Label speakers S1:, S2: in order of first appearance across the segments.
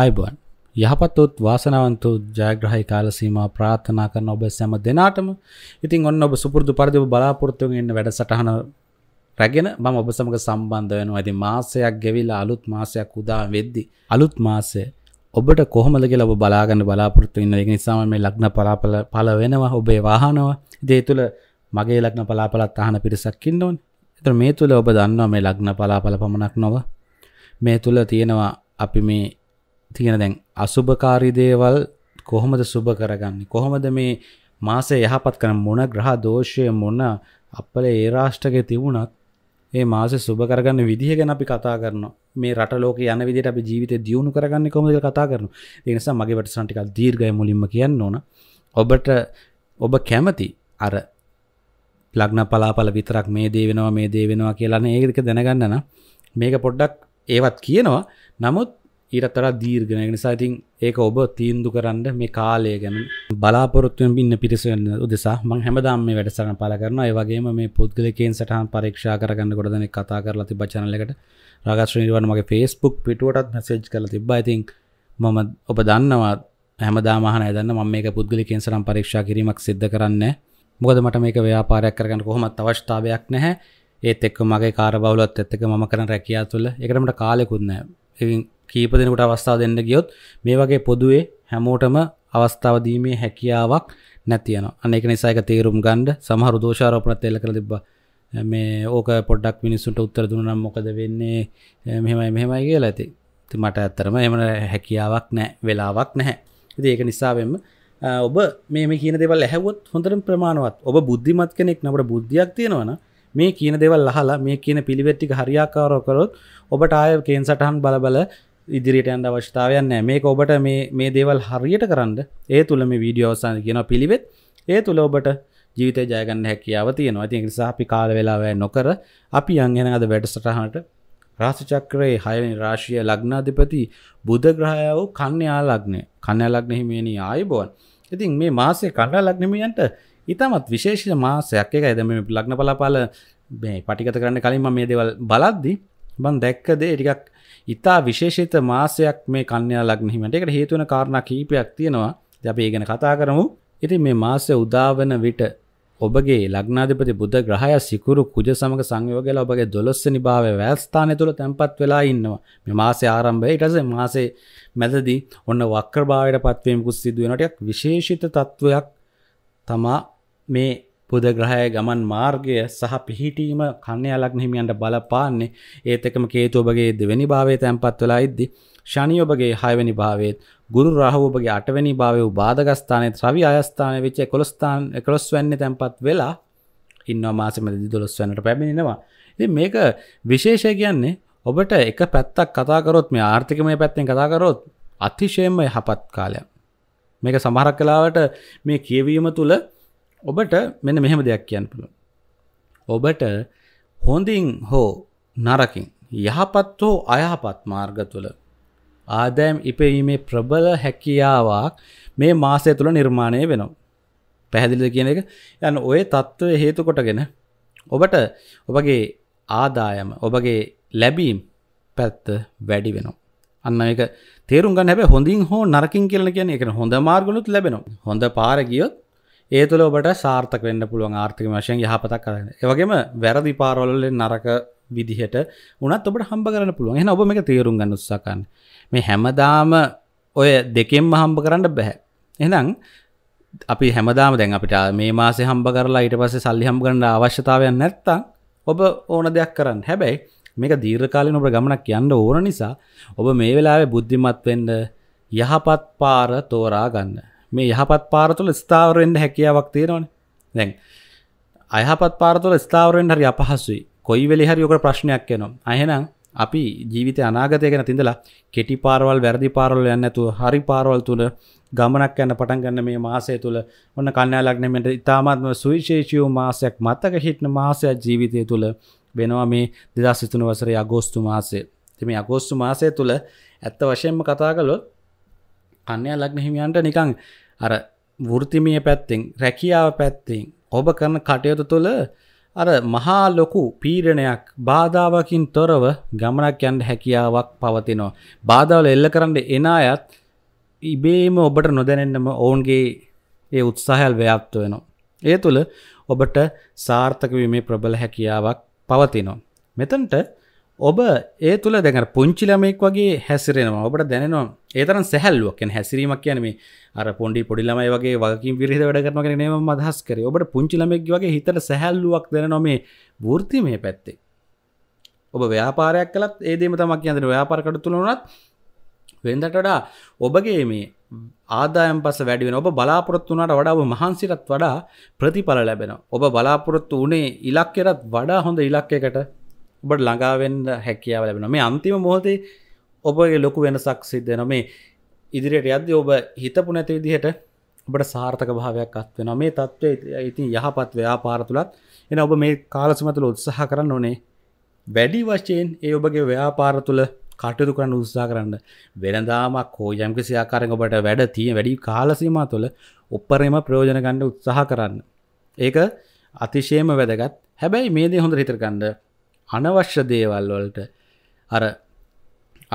S1: අයිබන් යහපත්තුත් වාසනාවන්තු ජයග්‍රහහි කාලසීම ප්‍රාථනා කරන ඔබ සැම දෙනාටම ඉතින් ඔන්න ඔබ සුපුරදු පරිදිව බලාපොරත්තුවෙන් එන්න වැඩ සටහන රැගෙන මම ඔබ සමඟ සම්බන්ධ වෙනවා ඇති මාසයක් ගෙවිලා අලුත් මාසයක් උදා වෙද්දි අලුත් මාසය ඔබට කොහොමද කියලා ඔබ බලාගන්න බලාපොරොත්තු ඉන්න එක නිසාම මේ ලග්න පලාපල පල වෙනවා ඔබේ වාහනවා දේ තුළ මගේ ලග්න පලාපලත් අහන පිරිසක් ඉන්න ඕන එතන මේ තුළ ඔබ දන්නවා මේ ලග්න පලාපල පමණක් නොව මේ තුළ තියෙනවා අපි මේ තියෙන දැන් අසුභකාරී දේවල් කොහොමද සුභ කරගන්නේ කොහොමද මේ මාසය යහපත් කරන මොන ග්‍රහ දෝෂය මොන අපල ඒ රාෂ්ටකයේ තිබුණත් ඒ මාසෙ සුභ කරගන්න විදිහ ගැන අපි කතා කරනවා මේ රට ලෝක යන විදිහට අපි ජීවිතේ දියුණු කරගන්නේ කොහොමද කියලා කතා කරනවා ඒ නිසා මගේ වැඩසටහන ටිකක් දීර්ඝයි මුලින්ම කියන්න ඕන ඔබට ඔබ කැමති අර ලග්න පලාපල විතරක් මේ දේ වෙනවා මේ දේ වෙනවා කියලානේ ඒක දැනගන්න නම් මේක පොඩ්ඩක් ඒවත් කියනවා නමුත් ඊට තර දීර්ගෙන නිසාඉතින් ඒක ඔබ තීන්දු කරන්න මේ කාලය ගැන බලාපොරත්තුවෙන් බින්න පිරිසන්න උදෙසා මං හැමදාම මේ වැඩසරන පල කරන ඒවගේම මේ පුද්ගලකෙන් සටහන් පරීක්ෂා කරගන්න ගොඩදන කතා කරලා තිබ චනලකට රගශ්‍රීවන් මගේ ෆෙස්බුක් පිටුවටත් මැසේජ් කල තිබ්බයිතින් මම ඔබ දන්නවා හැමදාමහන දන්න ම මේ පුද්ගලිකෙන් සරම් පරීක්ෂා කිරීමක් සිද්ධ කරන්න මොකද මට මේක ව්‍යාපාරයක් කරගන්න කොහොමත් අවශ්ථාවයක් නැහැ ඒත් එක්ක මගේ කාරබවලත් එත්තක ම කරන රැකයා තුළ එකකට කාලෙකුත්නෑ කීප දෙනකට අවස්ථාව දෙන්න ගියොත් මේ වගේ පොදුවේ හැමෝටම අවස්ථාව දීමේ හැකියාවක් නැතියන අනෙක නිසාක තේරුම් ගණ්ඩ සමහරු දෝෂාරෝපනත් එල්ල කළ තිබ මේ ඕක පොඩක් මිනිස්සුන්ට උත්තර දුනම් මොකද වෙන්නේ මෙහෙමයි මෙහෙමයි කියලා ඇති ති මට ඇත්තරම එම හැකියාවක් නෑ වෙලාවක් නැහැ ඉති ඒක නිසාවෙන්ම ඔබ මේ කියන දෙවල් ඇහවොත් හොඳරම් ප්‍රමාණවත් ඔබ බුද්ධිමත් කෙනෙක් නට බුද්ධියක් තියෙනවන මේ කියන දෙවල් අහලා මේ කියන පිළිවෙට්ටික හරියාකාරෝ කරොත් ඔබට ආය කේන් සටහන් බලබල ඉදිරිට ඇන්ද අවශ්‍යතාවයන් නෑ මේක ඔබට මේ දේවල් හරියට කරන්න ඒ තුළ මේ වීඩියෝ අවසාන කියන පිළිවෙත් ඒ තුළ ඔබට ජීවිත ජයගන්න හැකියාව තියෙනවා ති නිසාහි කාල වෙලාව නොකර අපි අංගෙන අද වැඩසටහට රාසිචක්‍රයේ හයනි රාශිය ලග්නාධිපති බුදග්‍රහය වූ කන්‍යයා ලග්නය කන්න ලග්නෙහිමේනී ආයබෝන් ඉතින් මේ මාසේ කණ්ඩා ලග්නමියන්ට ඉතාමත් විශේෂ මාසයක් එක ඇදම ලග්න පලාපාල මේ පටිකත කරන්න කලින්ම මේ දෙවල් බලද්දිී බන් දැක්කදේ ටිකක් ඉතා විශේෂිත මාසයක් මේ කන්‍යා ලග්නහිමට එකට හේතුවන කාරණ කීපයක් තියෙනවා දැපේ ගැන කතා කරමු ඉති මේ මාසය උදාවන විට ඔබගේ ලග්නාධිපති බුද්ධ ග්‍රහය සිකුරු කුජ සමග සංයෝගල ඔබගේ දොළොස්ස නිභාව වැෑස්ථානය තුළ තැන්පත් වෙලා ඉන්නවා මෙ මාසේ ආරම්භය ඉටස මාසේ මැදදී ඔන්න වක්කරභාවයට පත්වයමකුස් සිදුවනටයක් විශේෂිත තත්ත්වයක් තමා මේ පුදග්‍රහය ගමන් මාර්ගය සහ පිහිටීම කන්නේ අලක් හිමියන්ට බලපාන්නේ ඒත් එකම කේතු ඔබගේ දෙවැනි භාවය තැන්පත් වෙලා ඉද්දි ශනි ඔබගේ හයවැනි භාවයේත් ගුරු රාහු ඔබගේ අටවැනි භාවයේ උපාදගස්ථානයේ රවි අයස්ථානයේ වෙච්ච 11 ස්ථාන 11 වෙනි තැන්පත් වෙලා ඉන්නවා මාසෙමදී 12 වෙනට පැමිණෙනවා. ඉතින් මේක විශේෂය කියන්නේ ඔබට එක පැත්තක් කතා කරොත් මේ ආර්ථිකමය පැත්තෙන් කතා කරොත් අතිශයම යහපත් කාලයක්. මේක සමහරක් කලාවට මේ කියවීම තුළ ඔබට මෙන්න මෙහෙම දෙයක් කියන්න පුළුවන්. ඔබට හොඳින් හෝ නරකින් යහපත් හෝ අයහපත් මාර්ග තුළ ආදෑම් ඉපීමේ ප්‍රබල හැකියාවක් මේ මාසය තුළ නිර්මාණය වෙනවා. පැහැදිලිද කියන එක යන්න ඔය තත්ත්වය හේතු කොටගෙන ඔබට ඔබගේ ආදායම ඔබගේ ලැබීම් පැත්ත වැඩි වෙනවා. අන්න ඒක තේරුම් ගන්න හැබැයි හොඳින් හෝ නරකින් කියලා කියන්නේ ඒක හොඳ මාර්ගවලුත් ලැබෙනවා. හොඳ පාර ගියොත් ඒ තුළ ඔබට සාර්ථක වෙන්න පුළුවන් ආර්ථික වශයෙන් යහපතක් කරන්න ඒවගේම වැරදි පාරවල නරක විදිහට උනත් ඔබට හම්බ කරන්න පුළුවන් එන ඔබ මේ තේරුම් ගන්න උත්සාකන්න මේ හැමදාම ඔය දෙකෙන්ම හම්බ කරන්න බැහැ එහෙනම් අපි හැමදාම දැන් අපිට මේ මාසේ හම්බ කරලා ඊට පස්සේ සල්ලි හම්බ කරන්න අවශ්‍යතාවයක් නැත්තම් ඔබ ඕන දෙයක් කරන්න හැබැයි මේක දීර්ඝකාලීන ඔබ ගමනක් යන්න ඕන නිසා ඔබ මේ වෙලාවේ බුද්ධිමත් වෙන්න යහපත් පාර තෝරා ගන්න මේ යහපත් පාරතුල ස්ථාවරෙන්ට හැකියාවක් තියෙනවන දැන් අයහපත් පාරතුල ස්ථාවරෙන් හරි අපහසුයි කොයි වෙලි හරි යොකට ප්‍රශ්නයක් යනවා අහෙනම් අපි ජීවිත අනාගතය ගැන තිඳලා කෙටි පාරවල් වැරදි පාරවල් යන්න ඇතුව හරි පාරවල් තුළ ගමනක් යන්න පටන් ගන්න මේ මාසය තුළ ඔන්න කන්‍යාලග්නමට ඉතාමත්ම සුවිශේෂියෝ මාසයක් මතක හිටන මාසයක් ජීවිතය තුළ වෙනවා මේ දෙදස් සිතුන වසරේ අගෝස්තු මාසය තිම අගෝස්තු මාසය තුළ ඇත්ත වශයෙන්ම කතා කළොත් කන්‍යා ලග්න හිමියන්ට නිකං අර වෘතිමිය පැත්තෙන් රැකියාව පැත්තෙන් ඔබ කරන කටයුතු තුළ අර මහා ලොකු පීඩනයක් බාධාවකින් තොරව ගමනක් යන්න හැකියාවක් පවතිනවා. බාධාවල එල්ල කරන්න එන අයත් ඉබේම ඔබට නොදැනෙන්නම ඔවුන්ගේ ඒ උත්සාහල් ව්‍යාප්ත වෙනවා. ඒ තුළ ඔබට සාර්ථක වීමේ ප්‍රබල හැකියාවක් පවතිනවා. මෙතනට ඔබ ඒ තුළ දැන පුංචි ළමෙක් වගේ හැසිරෙනවා ඔබට දැනවා ඒතරන් සැහැල්ලුවක් කියන හැසිරීමක් කියන මේ අර පොඩි පොඩිලමයි වගේ වගකින් විරිද වැඩ කරන කෙන නම මදහස් කර ඔබට පුංචිලමෙක් වගේ හිතට සැහැල්ලුවක් දෙන නොමේ වෘති මේ පැත්තේ ඔබ ව්‍යාපාරයක් කලත් ඒදේම තමක් අන්දර ව්‍යාපාරකට තුළනත් වෙන්දටඩා ඔබගේ මේ ආදායම් පස වැඩිවෙන ඔබ බලාපොරොත්තු වනාට වඩා ඔබ මහන්සිරත් වඩා ප්‍රතිඵල ලැබෙන ඔබ බලාපොරොත්තු වනේ ඉලක්කෙරත් වඩා හොඳ ඉලක්කයකට ඔබට ළඟාවෙන්ඩ හැකියාව ලැබෙන මේ අන්තිම මොහොතේ ඔබගේ ලොකු වෙනසක් සිද්ධන මේ ඉදිරියට යද්ද ඔබ හිතපු නැති විදිහට ඔබට සාර්ථක භාවයක් අත්වෙන මේ තත්ත්වය ඉතින් යහපත් ව්‍යාපාර තුළත් එන ඔබ මේ කාලසමතුළ උත්සාහ කරන්න ඕනේ වැඩි වශයෙන් ඒ ඔබගේ ව්‍යාපාර තුළ කටයුතු කරන්න උත්සා කරන්න වෙනදාමක් හෝ යම්කිසි ආකාරයෙන් ඔබට වැඩ තියෙන වැඩි කාලසීමා තුළ උපරිම ප්‍රයෝජන ගන්න උත්සාහ කරන්න ඒක අතිශයම වැදගත් හැබැයි මේ දේ හොඳට හිතර ගන්න අනවශ්‍ය දේවල් වලට අර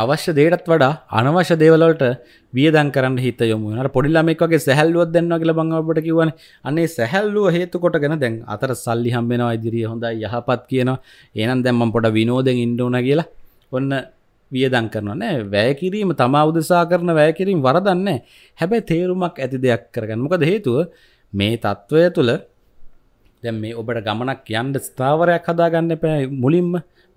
S1: අවශ්‍ය දේටත් වඩා අනවශ්‍ය දේවලට වියදන් කරන්න හිත යොමු වෙනවා. අර පොඩි ළමෙක් වගේ සැහැල්ලුවක් දෙන්නවා කියලා මම ඔබට කිව්වනේ. අනේ සැහැල්ලුව හේතු කොටගෙන දැන් අතර සල්ලි හම්බ වෙනවා ඉදිරිය හොඳයි යහපත් කියනවා. එහෙනම් දැන් මම පොඩ විනෝදෙන් ඉන්න ඕන කියලා. ඔන්න වියදම් කරනවා නෑ. වැය කිරීම තමා උදෙසා කරන වැය කිරීම වරදක් නෑ. හැබැයි තේරුමක් ඇති දෙයක් කරගන්න. මොකද හේතුව මේ తত্ত্বය තුළ දැම් මේ ඔබට ගමනක් යන්ඩ ස්ථාවරයක් හදාගන්න පැ මුලින්ම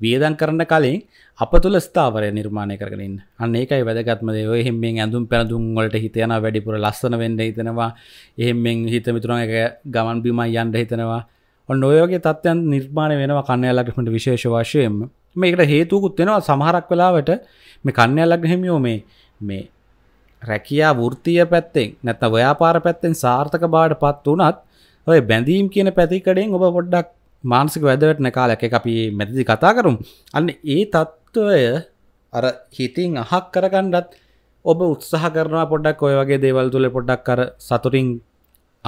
S1: වියදන් කරන්න කලින් අප තුළ ස්ථාවරය නිර්මාණය කරලින් අන්න ඒකයි වැදගත්මදේ එහෙම ඇඳුම් පැඳුම් වලට හිතයන වැඩිපුර ලස්සන වෙන්ඩ හිතෙනවා එහෙම හිත මිතුරන එක ගමන් බිමයි යන්ඩ හිතෙනවා ඔන්න ඔයෝගේ තත්ත්යන් නිර්මාණය වෙනවා කන්නයාලක්ටමට විශේෂ වශයෙන් මේකට හේතුකුත් වෙනවා සමහරක් වෙලාවට මේ කන්නයාලක් හෙමියෝ මේ මේ රැකයා වෘතිය පැත්තෙන් නැත්ත ව්‍යාපාර පැත්තෙන් සාර්ථක බාට පත් වනත් ඔය බැඳීම් කියන පැතිකඩෙන් ඔබ පොඩ්ඩක් මානසික වැදවැටන කාලක අපි මෙතදි කතා කරුම් අන්න ඒ තත්ත්වය අර හිතින් අහක් කරගණ්ඩත් ඔබ උත්සාහ කරනවා පොඩක් ඔය වගේ දේවල් තුළ පොඩ්ඩක් කර සතුරින්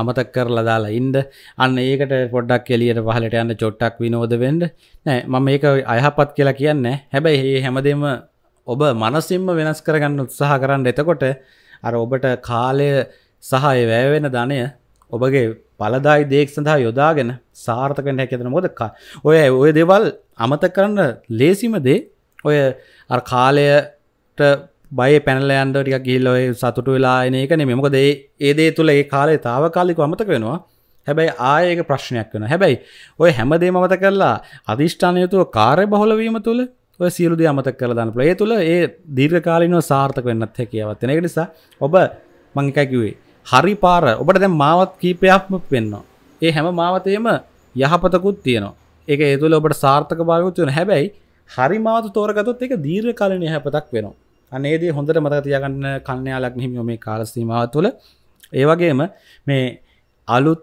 S1: අමතක් කර ලදාලා ඉන්ඩ අන්න ඒකට පොඩක් එලියට පහලට යන්න චොට්ටක් විනෝද වෙන්ඩ නෑ මම ඒක අයහපත් කියලා කියන්න හැබැයි ඒ හැමදේම ඔබ මනසිම්ම වෙනස් කරගන්න උත්සාහ කරන්න එතකොට අර ඔබට කාලය සහය වැෑවෙන ධනය ඔබගේ පලදායි දේක් සඳහා යොදාගෙන සාර්ථකන හැකෙන මොදක්කා ඔය ඔය දෙවල් අමත කරන්න ලේසිමදේ ඔය කාලයට බය පැනලයන්ට ටික ගිල්ලොය සතුටු වෙලා එන එක මෙමකද ඒදේ තුළ ඒ කාලේ තාවකාලික අමතක වෙනවා හැබැයි ආයක ප්‍රශ්නයක් වෙන හැබැයි ඔය හැමදේ මත කරලා අධිෂ්ඨානයතුව කාරය බහොලවීම තුළ ඔය සියලුද අමත කරලාන්න ප්‍රේ තුළ ඒ දීර්ඝකාලිනව සාර්ථක වෙන්නත් හැකියවත් එන නිසා ඔබ මංකැකිවේ හරි පාර ඔබට දැන් මාවත් කීපයක්ම වෙන්නවා. ඒ හැම මාවතේම යහපතකුත් තියෙනවා. ඒක ඒ තුළ ඔබට සාර්ථක භාවයකුත් තියෙනවා. හැබැයි හරි මාවත තෝරගත්තොත් ඒක දීර්ඝ කාලීන යහපතක් වෙනවා. අනේ දේ හොඳට මතක තියාගන්න කල්යාලක් හිමියෝ මේ කාල සීමාව තුළ ඒ වගේම මේ අලුත්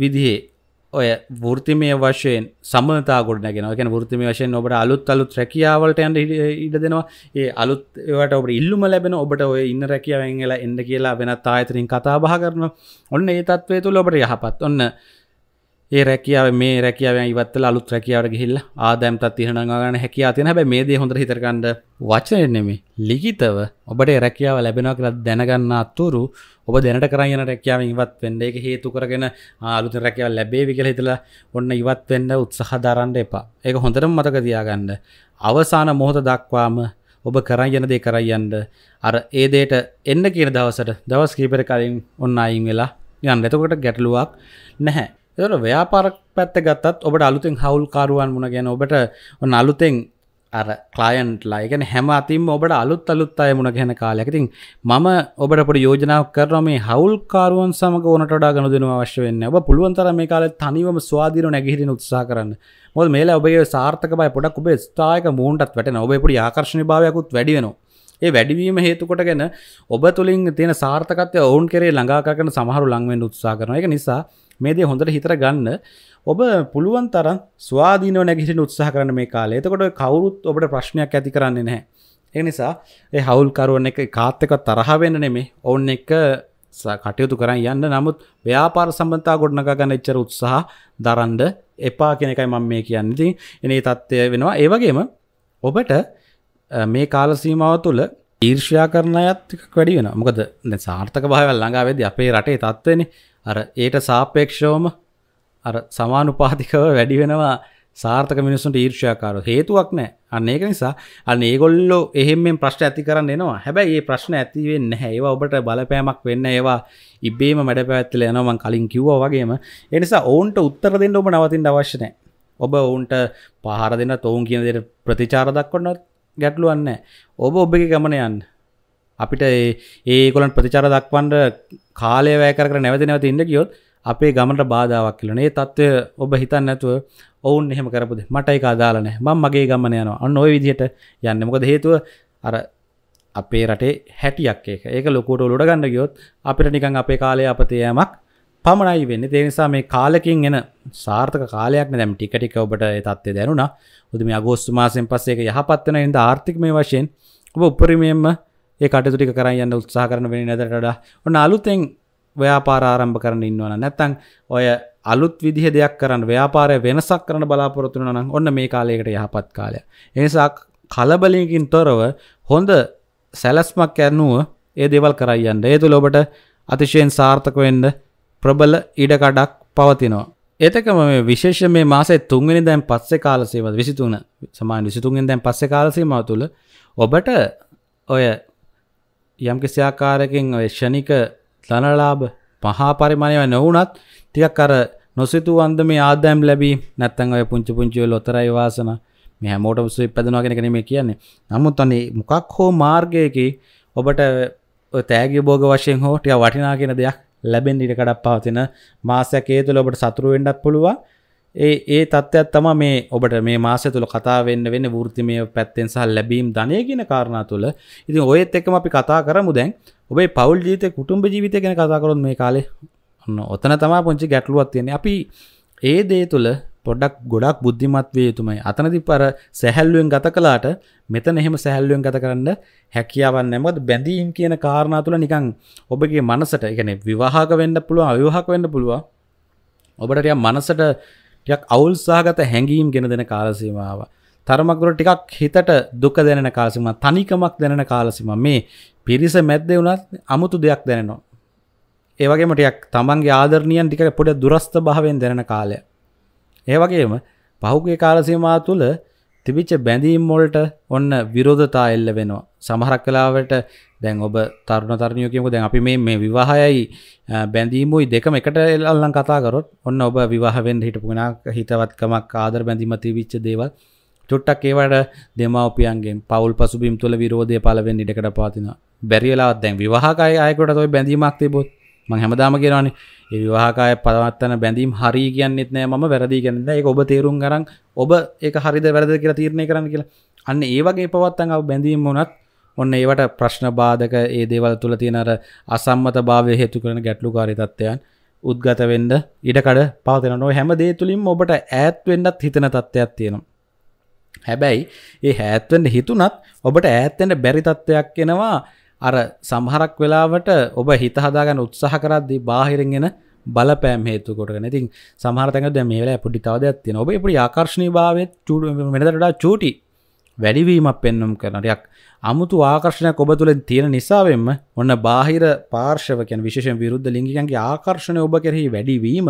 S1: විදිහේ ඔය වෘතිමය වශයෙන් සමතා ගොඩනගෙන ගැන ෘතිම වශයෙන් ඔබට අලුත් අලුත් රැකියාවලට යන්න ඉඩ දෙනවා ඒ අලුත් ඒවට ඔබ ඉල්ලුම ලැබෙන ඔබට ඔය ඉන්න රැකියාවෙන්ලා එන්න කියලා වෙනත් ආයතරින් කතා බහ කරන ඔන්න ඒ තත්වය තුළ ඔබට යහපත් ඔන්න ඒ රැකියාව මේ රැකියාව ඉවත්ත අලුත් රැකියාවට ගිහිල්ල ආදෑම් තත් තිහනගන්න හැකයා තියෙන හැබ මේ දේ හොඳ හිතරකන්ඩ වචනෙන්නෙමි ලිගිතව ඔබට රැකියාව ලැබෙනවා කියලා දැනගන්න අත්තුරු ඔබ දැනට කරයන රැකියාව ඉවත් වෙන්න එක හේතු කරගෙන ආලුත රැකියාව ලැබේවි කියලා හිතලා ඔන්න ඉවත් වෙන්න උත්සාහ දරන්න එපා. ඒක හොඳටම මතක තියාගන්න. අවසාන මොහොත දක්වාම ඔබ කරයන දේ කරයන්න අර ඒ දෙයට එන්න කියන දවසට දවස් කීපර කලින් ඔන්න අයින් වෙලා යන්න. එතකොට ගැටලුවක් නැහැ. එතකොට ව්‍යාපාර පැත්ත ගත්තත් ඔබට අලුතෙන් හවුල්කාරුවන් වුණ ගැන ඔබට ඔන්න අලුතෙන් අර ක්ලයින්ට්ලා ගැන හැම අතින් ඔබට අලුත් අලුත් අය මුණ ගැන කාලයක් ඉතින් මම ඔබට පොඩි යෝජනාවක් කරනවා මේ හවුල්කාරුවන් සමග ඕනට වඩා ගනුදෙනු අවශ්‍ය වෙන්නේ. ඔබ පුළුවන් තරම් මේ කාලේ තනිවම ස්වාධීනව නැගිටින්න උත්සාහ කරන්න. මොකද මේලා ඔබේ සාර්ථක බය පොඩක් ඔබේ ස්ථායක මූණටත් වැටෙනවා. ඔබේ පොඩි ආකර්ෂණීය භාවයකුත් වැඩි වෙනවා. ඒ වැඩිවීම හේතුකොටගෙන ඔබ තුළින් තියෙන සාර්ථකත්වය ඔවුන් කරේ ළඟාකරන සමහරු ලංවෙන් උත්සා කරන එක නිසා මේදේ හොඳට හිතර ගන්න ඔබ පුළුවන් තරම් ස්වාධීනව නැගිට උත්සාහ කරන මේ කාලේ එතකොට කවුරුත් ඔබට ප්‍රශ්නයක් ඇති කරන්නේ නැහැ එනිසා ඒ හවුල්කරුවන් එක කාත්තක තරහවෙන්න නෙමේ ඔවුන් එක කටයුතු කරන්න යන්න නමුත් ව්‍යාපාර සම්බන්තා ගොඩනගා ගන්න එච්චර උත්සාහ දරන්ඩ එපා කියන එකයි මම මේ කියන්නේ. ඉතින් එනේ தත්ත්වය වෙනවා. ඒ වගේම ඔබට මේ කාල සීමාව තුළ ඊර්ෂ්‍යා කරන අයත් වැඩි වෙනවා. මොකද දැන් සාර්ථක භාවය ළඟා වෙද්දී අපේ රටේ தත්ත්වනේ අර ඒට සාපේක්ෂවම අර සමානුපාතිකව වැඩි වෙනවා සාර්ථක මිනිසුන්ට ඊර්ෂ්‍යාකාර හේතුවක් නෑ අන්න ඒක නිසා අන්න ඒගොල්ලෝ එහෙමෙන් ප්‍රශ්න ඇති කරන්න එනවා හැබැයි ඒ ප්‍රශ්න ඇති වෙන්නේ නැහැ ඒවා ඔබට බලපෑමක් වෙන්න ඒවා ඉබේම මැඩපැවැත්ල යනවා මං කලින් කිව්වා වගේම ඒ නිසා ඔවුන්ට උත්තර දෙන්න ඔබ නවතින්න අවශ්‍ය නැහැ ඔබ ඔවුන්ට පහර දෙන්න තෝන් කියන දෙයට ප්‍රතිචාර දක්වන්නත් ගැටලුවන්නේ ඔබ ඔබගේ ගමන යන්න අපිට ඒකොලන් ප්‍රතිචාර දක්වන්ට කාලය වැෑකර නැවත නැවත ඉන්න කියොත් අපේ ගමට බාධාවක් කියලනේ තත්ත්වය ඔබ හිතන්න නැතුව ඔවුන් එහෙම කරපුද මටයි කාදාලන මං මගේ ගමන යනවා අන්න ඔය විදිහට යන්න මොකද හේතුව අර අපේ රටේ හැටියක් එක ඒක ලොකුට ලොඩ ගන්න ගියොත් අපිට නිකං අපේ කාලය අපතයමක් පමණයි වෙන්න තේනිසා මේ කාලකින් එන සාර්ථක කාලයක් දැම් ටිකටික ඔබට තත්වේ දැනුණා උදම අගෝස්තු මාසෙන් පස්සේක යහපත්වන ඉද ආර්ථිකමය වශයෙන් ඔබ උපරිමයෙන්ම ඒ කටතුටික කරයන්න උත්සා කරන වෙන නැතරට ඔන්න අලුතෙන් ව්‍යාපාරාරම්භ කරන්න ඉන්නවන නැත්තං ඔය අලුත් විදිහ දෙයක් කරන්න ව්‍යාපාරය වෙනසක් කරන බලාපොරොතුන නම් ඔන්න මේ කාලයකට යහපත් කාලය එනිසා කලබලයකින් තොරව හොඳ සැලස්මක් ඇරනුව ඒ දෙවල් කරයියන්න ඒ තුළ ඔබට අතිශයෙන් සාර්ථකවෙන්ඩ ප්‍රබල ඉඩකඩක් පවතිනවා. එතකම මේ විශේෂ මේ මාසේ තුන්වෙනි දැන් පස්සේ කාලසීම විසිතුන සමාන විසිතුන්ෙන් දැන් පස්සේ කාලසීම තුළ ඔබට ඔය යම් කිසි ආකාරයකින් ඔය ෂණික ධනලාභ පහා පරිමාණය නොවුණත් ටිකක් අර නොසිතූ අන්දමේ ආදායම් ලැබී නැත්නම් ඔය පුංචි පුංචි වල උතරයි වාසනා මේ හැමෝටම සුවිප් පැදෙනවා කියන එක නෙමෙයි කියන්නේ. නමුත් අනේ මොකක් හෝ මාර්ගයකේ ඔබට ඔය තෑගි භෝග වශයෙන් හෝ ටික වටිනා කියන දෙයක් ලැබෙන්න ඉඩ කඩක් පවතින මාසයක් ඒ තුළ ඔබට සතුරු වෙන්නත් පුළුවන්. ඒ ඒ තත්ත්වයක් තම මේ ඔබට මේ මාස තුළ කතාවෙන්න වෙන්න ෘතිමය පැත්තෙන් සහ ලැබීම් ධනයගෙන කාරණා තුළ ඉතින් ඔයත් එකම අපි කතා කරමු දැන් ඔබේ පවල් ජීත කුටුම්ඹ ජීවිත ගැන කතාකරොත් මේ කාලේ ඔන්න ඔතන තමා පුංචි ගැටලුවත් තියෙන අපි ඒ දේ තුළ පොඩක් ගොඩක් බුද්ධිමත්වය යුතුමයි අතනති පර සැහැල්ලුවෙන් ගත කලාට මෙත එහෙම සැහැල්ලුවෙන් ගත කරන්න හැකියාවන් නැමත් බැඳීම් කියන කාරණා තුළ නිකං ඔබගේ මනසට එකන විවාහක වෙන්න පුළුව අවිවාහක වෙන්න පුළුව ඔබට මනසට ටිකක් අවුල්සාගත හැඟීම් ගෙන දෙන කාලසීමාව. තරමක්දුර ටිකක් හිතට දුක දැනෙන කාලසිම තනිකමක් දැනෙන කාලසිම මේ පිරිස මැද්දේ වුණත් අමුතු දෙයක් දැනෙනවා. ඒවගේම ටිකක් තමන්ගේ ආදරණියන් ටික පොඩ දුරස්ත භාවයෙන් දැනෙන කාලය. ඒ වගේම පහුගේ කාලසීමා තුළ තිබිච්ච බැඳීම් වලට ඔන්න විරෝධතා එල්ල වෙනවා. සමහරක් වෙලාවට දැන් ඔබ තරුණ තරණයකම දැන් අපි මේ මේ විවාහයයි බැඳීමුයි දෙකම එකට අල්ලන් කතා කරොත් ඔන්න ඔබ විවාහවෙන් හිටපු කෙනා හිතවත්කමක් ආදර බැඳීම තිබිච්ච දේවල් චුට්ටක් ඒවට දෙමව්පියන්ගෙන් පවුල් පසුබිම් තුළ විරෝධය පළවෙන්න ඉඩකට පවතිනවා බැරි වෙලාවත් දැන් විවාහකය ආයෙකට ওই බැඳීමක් තිබොත් මං හැමදාම කියනවානේ ඒ විවාහකය පවත්වන බැඳීම් හරි කියන්නෙත් නෑ මම වැරදි කියන්නේ ඒක ඔබ තේරුම් ගන්න ඔබ ඒක හරිද වැරදිද කියලා තීරණය කරන්න කියලා අන්න ඒ වගේ පවත්තන් අව බැඳීම් වුණත් ඔන්න ඒවට ප්‍රශ්න බාධක ඒ දේවල් තුළ තියෙනර අසම්මත භාවය හේතු කරන ගැටලු කාරිතත්වයන් උද්ගත වෙන්ඩ ඉඩකඩ පාතන නො හැම දේ තුළින් ඔබට ඇත් වෙන්ඩත් හිතන තත්ත්වයක් තියෙනවා. හැබැයි ඒ හැත්වෙන්ට හිතුනත් ඔබට ඇත්තෙන්ට බැරිතත්වයක් එෙනවා අර සමහරක් වෙලාවට ඔබ හිත හදාගන්න උත්සාහ කරද්දී බාහිරෙන්ගෙන බලපෑම් හේතු කොටගෙන ඉතින් සමහර තැනක දැන් මේ වෙලාවේ පොඩි තව දෙයක් තියෙනවා. ඔබේ පොඩි ආකර්ෂණීය භාවයේ චූටි වෙනදටට චූටි වැඩිවීමක් පෙන්වම් කරන ටිකක් අමුතු ආකර්ශණයක් ඔබ තුළ තියෙන නිසාවෙන්ම ඔන්න බාහිර පාර්ශවකයන් විශෂෙන් විරුද්ධ ලිංගිකන්ගේ ආකර්ශණය ඔබ කෙරෙහි වැඩිවීම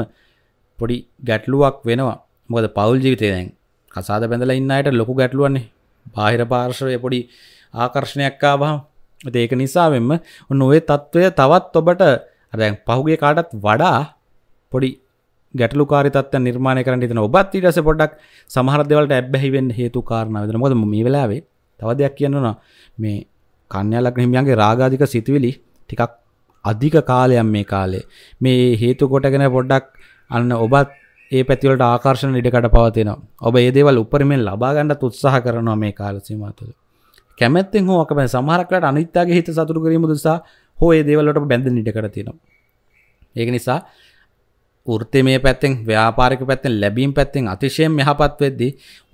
S1: පොඩි ගැටලුවක් වෙනවා මොකද පවල් ජීවිතය දැන් කසාද බැඳලා ඉන්න අයට ලොකු ගැටලුවන්නේ බාහිර පාර්ශවය පොඩි ආකර්ශණයක් ආවහම ඒක නිසාවෙන්ම ඔන්න ඔය තත්ත්වය තවත් ඔබට දැන් පහුගේ කාටත් වඩා පොඩි ගැටලු කාරිතත්ව නිර්මාණය කරන්න ඉතන ඔබත් ඊටස පොඩක් සමහරදවලට ඇබ්බැහිවෙන් හේතු කාරණාවදන මොද මේ වෙලාවේ තව දෙයක් කියන්න මේ කන්‍යාලග්න හිමියන්ගේ රාගාධික සිතුවිලි ටිකක් අධික කාලයක් මේ කාලේ මේ හේතු කොටගෙන පොඩ්ඩක් අන්න ඔබත් ඒ පැතිවලට ආකර්ෂණ ඉඩකට පවතිනවා ඔබ ඒ දේවල් උපරිමෙන් ලබා ගන්නත් උත්සාහ කරනවා මේ කාල සීමාව තුළ කැමැත්තෙන් හෝ අකමැති සමහරක් වෙලාවට අනිත්‍යගේ හිත සතුටු කිරීම උදෙසා හෝ ඒ දේවල් වලට බැඳෙන්න ඉඩකට තියෙනවා ඒක නිසා වෘත්තිමය පැත්තෙන් ව්‍යාපාරික පැත්තෙන් ලැබීම් පැත්තෙන් අතිශයෙන් යහපත් වෙද්දී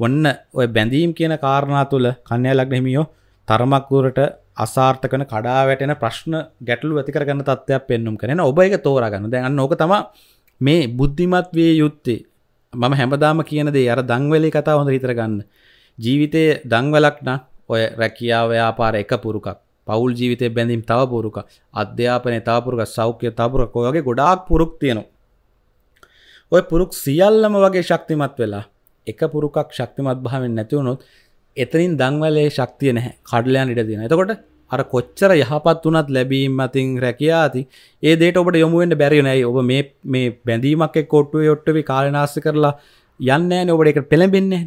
S1: ඔන්න ඔය බැඳීම් කියන කාරණා තුල කන්‍යා ලග්න හිමියෝ තරමක් දුරට අසාර්ථක වෙන කඩා වැටෙන ප්‍රශ්න ගැටලු ඇති කරගන්න තත්ත්වයක් පෙන්눔 කරන ඔබ ඒක තෝරා ගන්න. දැන් අන්න ඕක තමයි මේ බුද්ධිමත් වේ යුත්තේ. මම හැමදාම කියන දේ අර දන්වැලේ කතාව හොඳට හිතර ගන්න. ජීවිතයේ දන්වැලක් නම් ඔය රැකියාව ව්‍යාපාර එක පුරුකක්. පෞල් ජීවිතේ බැඳීම් තව පුරුකක්. අධ්‍යාපනයේ තව පුරුකක්. සෞඛ්‍ය තව පුරුකක්. ඔය වගේ ගොඩාක් පුරුක් තියෙනවා. ඔය පුරුක් සියල්ලම වගේ ශක්තිමත් වෙලා එක පුරුකක් ශක්තිමත් භාවෙන් නැතිවුණොත් එතනින් දංවලේ ශක්තිය නැහැ කඩලයන් ඉඩ තියෙන එතකොට අර කොච්චර යහපත් වනත් ලැබීම අතින් රැකයාති ඒදේට ඔබට යොමුුවෙන්ට බැරිනයි ඔබ මේ මේ බැඳීමක් කොට්ටුව යොට්ටවි කාලනාස්ස කරලා යන්න ඔබට එක පෙළඹෙන්නේ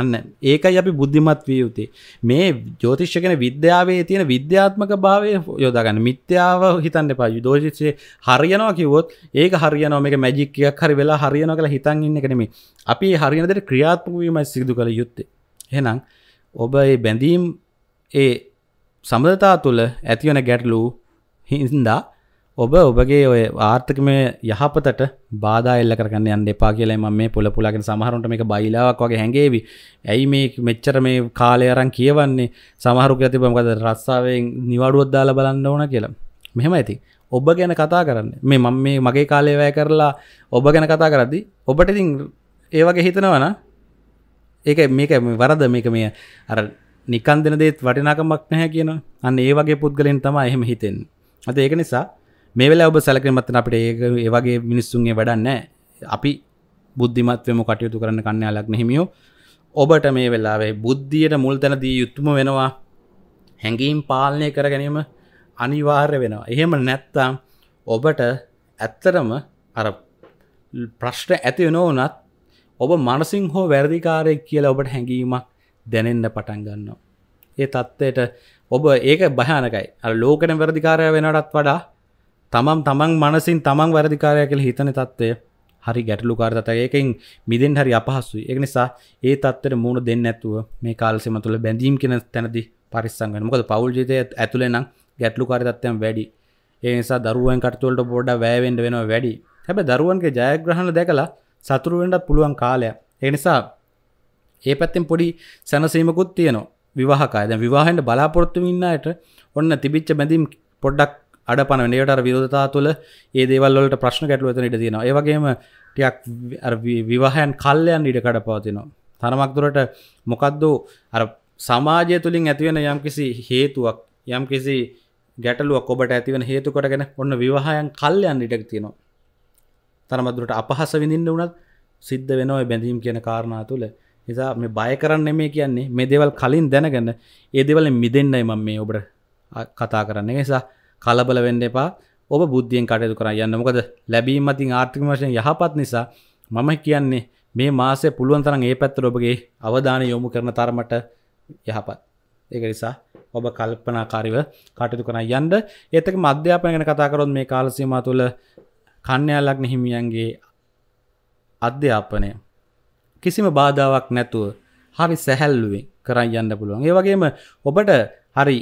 S1: අන්න ඒකයි අපි බුද්ධිමත් විය යුත්තේ මේ ජෝතිශ්‍යගෙන විද්‍යාවේ තියෙන විද්‍යාත්මක භාවය යොදාගන්න මිත්‍යාව හිතන්න එපා යුදෝෂිෂයේ හරියනවා කිවොත් ඒක හරියනවා මේක මැජික්කයක් හරි වෙලා හරියනවා කියලා හිතන් ඉන්න එක නෙමෙයි අපි හරියන දෙයට ක්‍රියාත්මක වීමයි සිදු කළ යුත්තේ එහෙනම් ඔබ ඒ බැඳීම් ඒ සමදතා තුළ ඇතිවන ගැටලු හින්දා ඔබ ඔබගේ ඔය ආර්ථකම යහපතට බාධා එල්ල කරන්න යන්න එපා කියලා මම මේ පොළ පුලාගෙන සමහරුන්ට මේක බයිලාවක් වගේ හැංගේවි. ඇයි මේ මෙච්චර මේ කාලය අරන් කියවන්නේ? සමහරු කියති මොකද රස්සාවෙන් නිවඩුවක් දාලා බලන්න ඕන කියලා. මෙහෙම ඇති. ඔබ ගැන කතා කරන්නේ. මේ මම මේ මගේ කාලය වැය කරලා ඔබ ගැන කතා කරද්දි ඔබට ඉතින් ඒ වගේ හිතනවනම් ඒක මේක වරද මේක මේ අර නිකන් දෙන දේත් වටිනාකමක් නැහැ කියනවා. අන්න ඒ වගේ පුද්ගලයන් තමයි එහෙම හිතෙන්නේ. අද ඒක නිසා මේ වෙලා ඔබ සැලකමත්තන අපට ඒ ඒවගේ මිනිස්සුන්ගේ වැඩන්න අපි බුද්ධිමත්වම කටයුතු කරන්න කන්න අලක් නෙහිමියෝ ඔබට මේ වෙලාවේ බුද්ධියට මුල් තැන දී යුත්තුම වෙනවා හැඟීම් පාලනය කර ගැනීම අනිවාර්ය වෙනවා එහෙම නැත්තම් ඔබට ඇත්තරම අර ප්‍රශ්න ඇති වෙනෝනත් ඔබ මනසිං හෝ වැරදිකාරය කියලා ඔබට හැඟීමක් දැනෙන්න පටන්ගන්නවා. ඒ තත්ත්වයට ඔබ ඒක භයනකයි අ ලෝකන වැරදිකාරය වෙනටත් වඩා තමම් තමන් මනසින් තමන් වැරදිකාරය කළ හිතන තත්වය හරි ගැටලුකාර තත ඒකින් මිදෙන් හරි අපහස්සුයි එක නිසා ඒ තත්වට මුණ දෙන්න ඇතුව මේ කාලසෙම තුළ බැඳීම් කෙන තැනදි පරිස්සංගන මොකද පවල්ජතය ඇතුළේ නම් ගැටලුකාර තත්වයම් වැඩි ඒනිසා දරුවන් කටතුවලට බොඩ වැෑවෙන්ඩ වෙනවා වැඩි හැබ දරුවන්ගේ ජයග්‍රහණ දැකලා සතුරුවෙන්ඩත් පුළුවන් කාලය එනිසා ඒ පැත්තෙන් පොඩි සැනසීමකුත් තියනවා විවාහකායද විවාහෙන්ට බලාපොරොත්තු ඉන්නයට ඔන්න තිබිච්ච බැඳීම් පොඩ්ඩක් අඩ පනවනට විරෝධතා තුළ ඒ දේවල්ලට ප්‍රශ්න ගැටලුවත ඉට තියෙනවා ඒවගේම ටයක් විවාහයන් කල්ලයන් ඉඩ කඩ පවතිනවා තරමක්දුරට මොකක්දෝ අර සමාජය තුළින් ඇතිවෙන යම් කිසි හේතුවක් යම් කිසි ගැටලුවක් ඔබට ඇතිවන හේතු කොටගෙන ඔන්න විවාහයන් කල්යන් ඉටක් තියෙනවා තරමදුරට අපහස විඳින්න වනත් සිද්ධ වෙනව බැඳීම් කියන කාරණා තුළ නිසා මේ බය කරන්න මේ කියන්නේ මේ දේවල් කලින් දැනගන්න ඒ දෙවල මිදෙන්න්නයි මම මේ ඔබට කතා කරන්න නිසා කලබල වෙන්න එපා ඔබ බුද්ධියෙන් කටයුතු කරන්න යන්න මොකද ලැබීම් අතින් ආර්ථික වශයෙන් යහපත් නිසා මම කියන්නේ මේ මාසේ පුළුවන් තරම් ඒ පැත්තට ඔබගේ අවධානය යොමු කරන තරමට යහපත්. ඒක නිසා ඔබ කල්පනාකාරීව කටයුතු කරන යන්න. ඒත් එක්කම අධ්‍යාපනය ගැන කතා කරොත් මේ කාල සීමාව තුළ කන්‍යා ලග්න හිමියන්ගේ අධ්‍යාපනය කිසිම බාධාවක් නැතුව හරි සැහැල්ලුවෙන් කරන් යන්න පුළුවන්. ඒ වගේම ඔබට හරි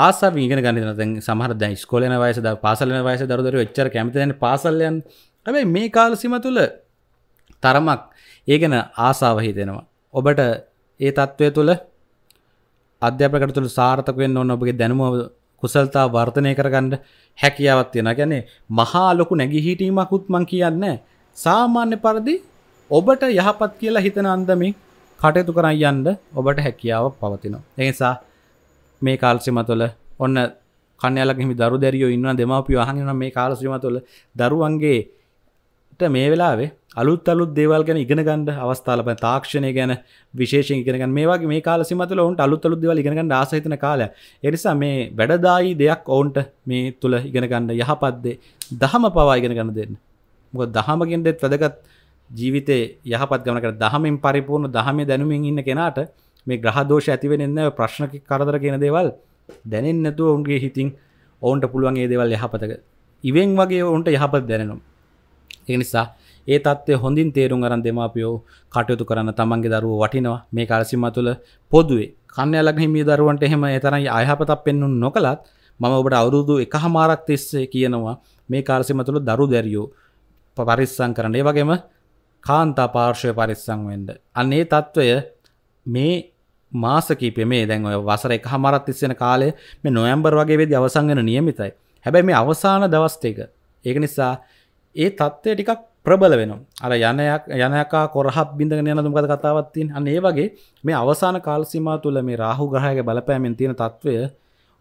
S1: ආස වීග ගන්න සහර දැ ස්කොලන වයස ද පාසලන වයස දරුදර වෙච්චර කැමතින පාසල්ලයන් හැබයි මේ කාල සිම තුළ තරමක් ඒගැන ආසාවහිතෙනවා. ඔබට ඒ තත්ත්වය තුළ අධ්‍යපකට තුළ සාර්ථකයෙන් ඔන්න ඔබගේ දැනුම කුසල්තා වර්තනය කරගන්නඩ හැකියාවත් තියෙන ගැනෙ මහා ලොකු නැගිහිටීමකුත් මං කියන්න සාමාන්‍ය පරදි ඔබට යහපත් කියලා හිතන අන්දමින් කටයුතු කරයි යන්න ඔබට හැකියාව පවතිනවා. එනිසා මේ කාල්සිම තුළ ඔන්න කන්නයලක් හිමි දරු දැරියෝ ඉන්න දෙමාපිය අහගෙන මේ කාලසිම තුළ දරුවන්ගේ මේ වෙලාවේ අලුත් අලුත් දේවල් ගැන ඉගෙන ගන්න අවස්ථාලප තාක්ෂණය ගැන විශේෂෙන් ඉගෙනගන්න මේ වගේ මේ කාල සීමතල ඔවුන්ට අලුත් අලුත් දේවල් ඉගෙන ගන්න ආස හිතන කාලය. ඒ නිසා මේ වැඩදායි දෙයක් ඔවුන්ට මේ තුල ඉගෙන ගන්න යහපත් දේ දහම පවා ඉගෙන ගන්න දෙන්න. මොකද දහමකින් දෙත් වැඩගත් ජීවිතේ යහපත් ගමනකට දහමෙන් පරිපූර්ණ දහමේ දැනුමින් ඉන්න කෙනාට මේ ග්‍රහදෝෂ ඇතිවෙන එන්න ප්‍රශ්න කරදර කියෙන දේවල් දැනෙන් නැතුව ඔුන්ගේ හිතින් ඔවුන්ට පුළුවන්ගේ දේවල් යහපතක ඉවෙන් වගේ ඔවුන්ට යහපත් දැනෙනම් එනිසා ඒ තත්ේ හොඳින් තේරුම් අරන් දෙමාපියෝ කටයුතු කරන්න තමන්ගේ දරුව වටිනවා මේ කාලසිම තුළ පොදුවේ කන්න අලක් හිමිය දරුවන්ට එහෙම එතරයි අයහපතක් පෙන්නුම් නොකළත් මම ඔබට අවුරුදු එක හමාරක් තිස්සේ කියනවා මේ කාලසිම තුළ දරු දැරියෝ පරිස්සං කරන්න ඒ වගේම කාන්තා පාර්ශවය පරිස්සං වෙන්ඩ අන්නේ තත්ත්වය මේ මාසකීපය මේ දැන් ඔය වසර එක හමාරත් තිස්සෙන කාලය මේ නොයම්බර් වගේ වෙද අවසංගන නියමිතයි හැබැයි මේ අවසාන දවස්ටේක ඒක නිසා ඒ තත්ත්වය ටිකක් ප්‍රබල වෙන අර යනයක් යනකා කොරහක් බිඳගෙන යන දුම්ගත කතාවත්තින් අන්න ඒ වගේ මේ අවසාන කාල්සිමා තුළ මේ රාහු ග්‍රහයක බලපෑමෙන් තියෙන තත්ත්වය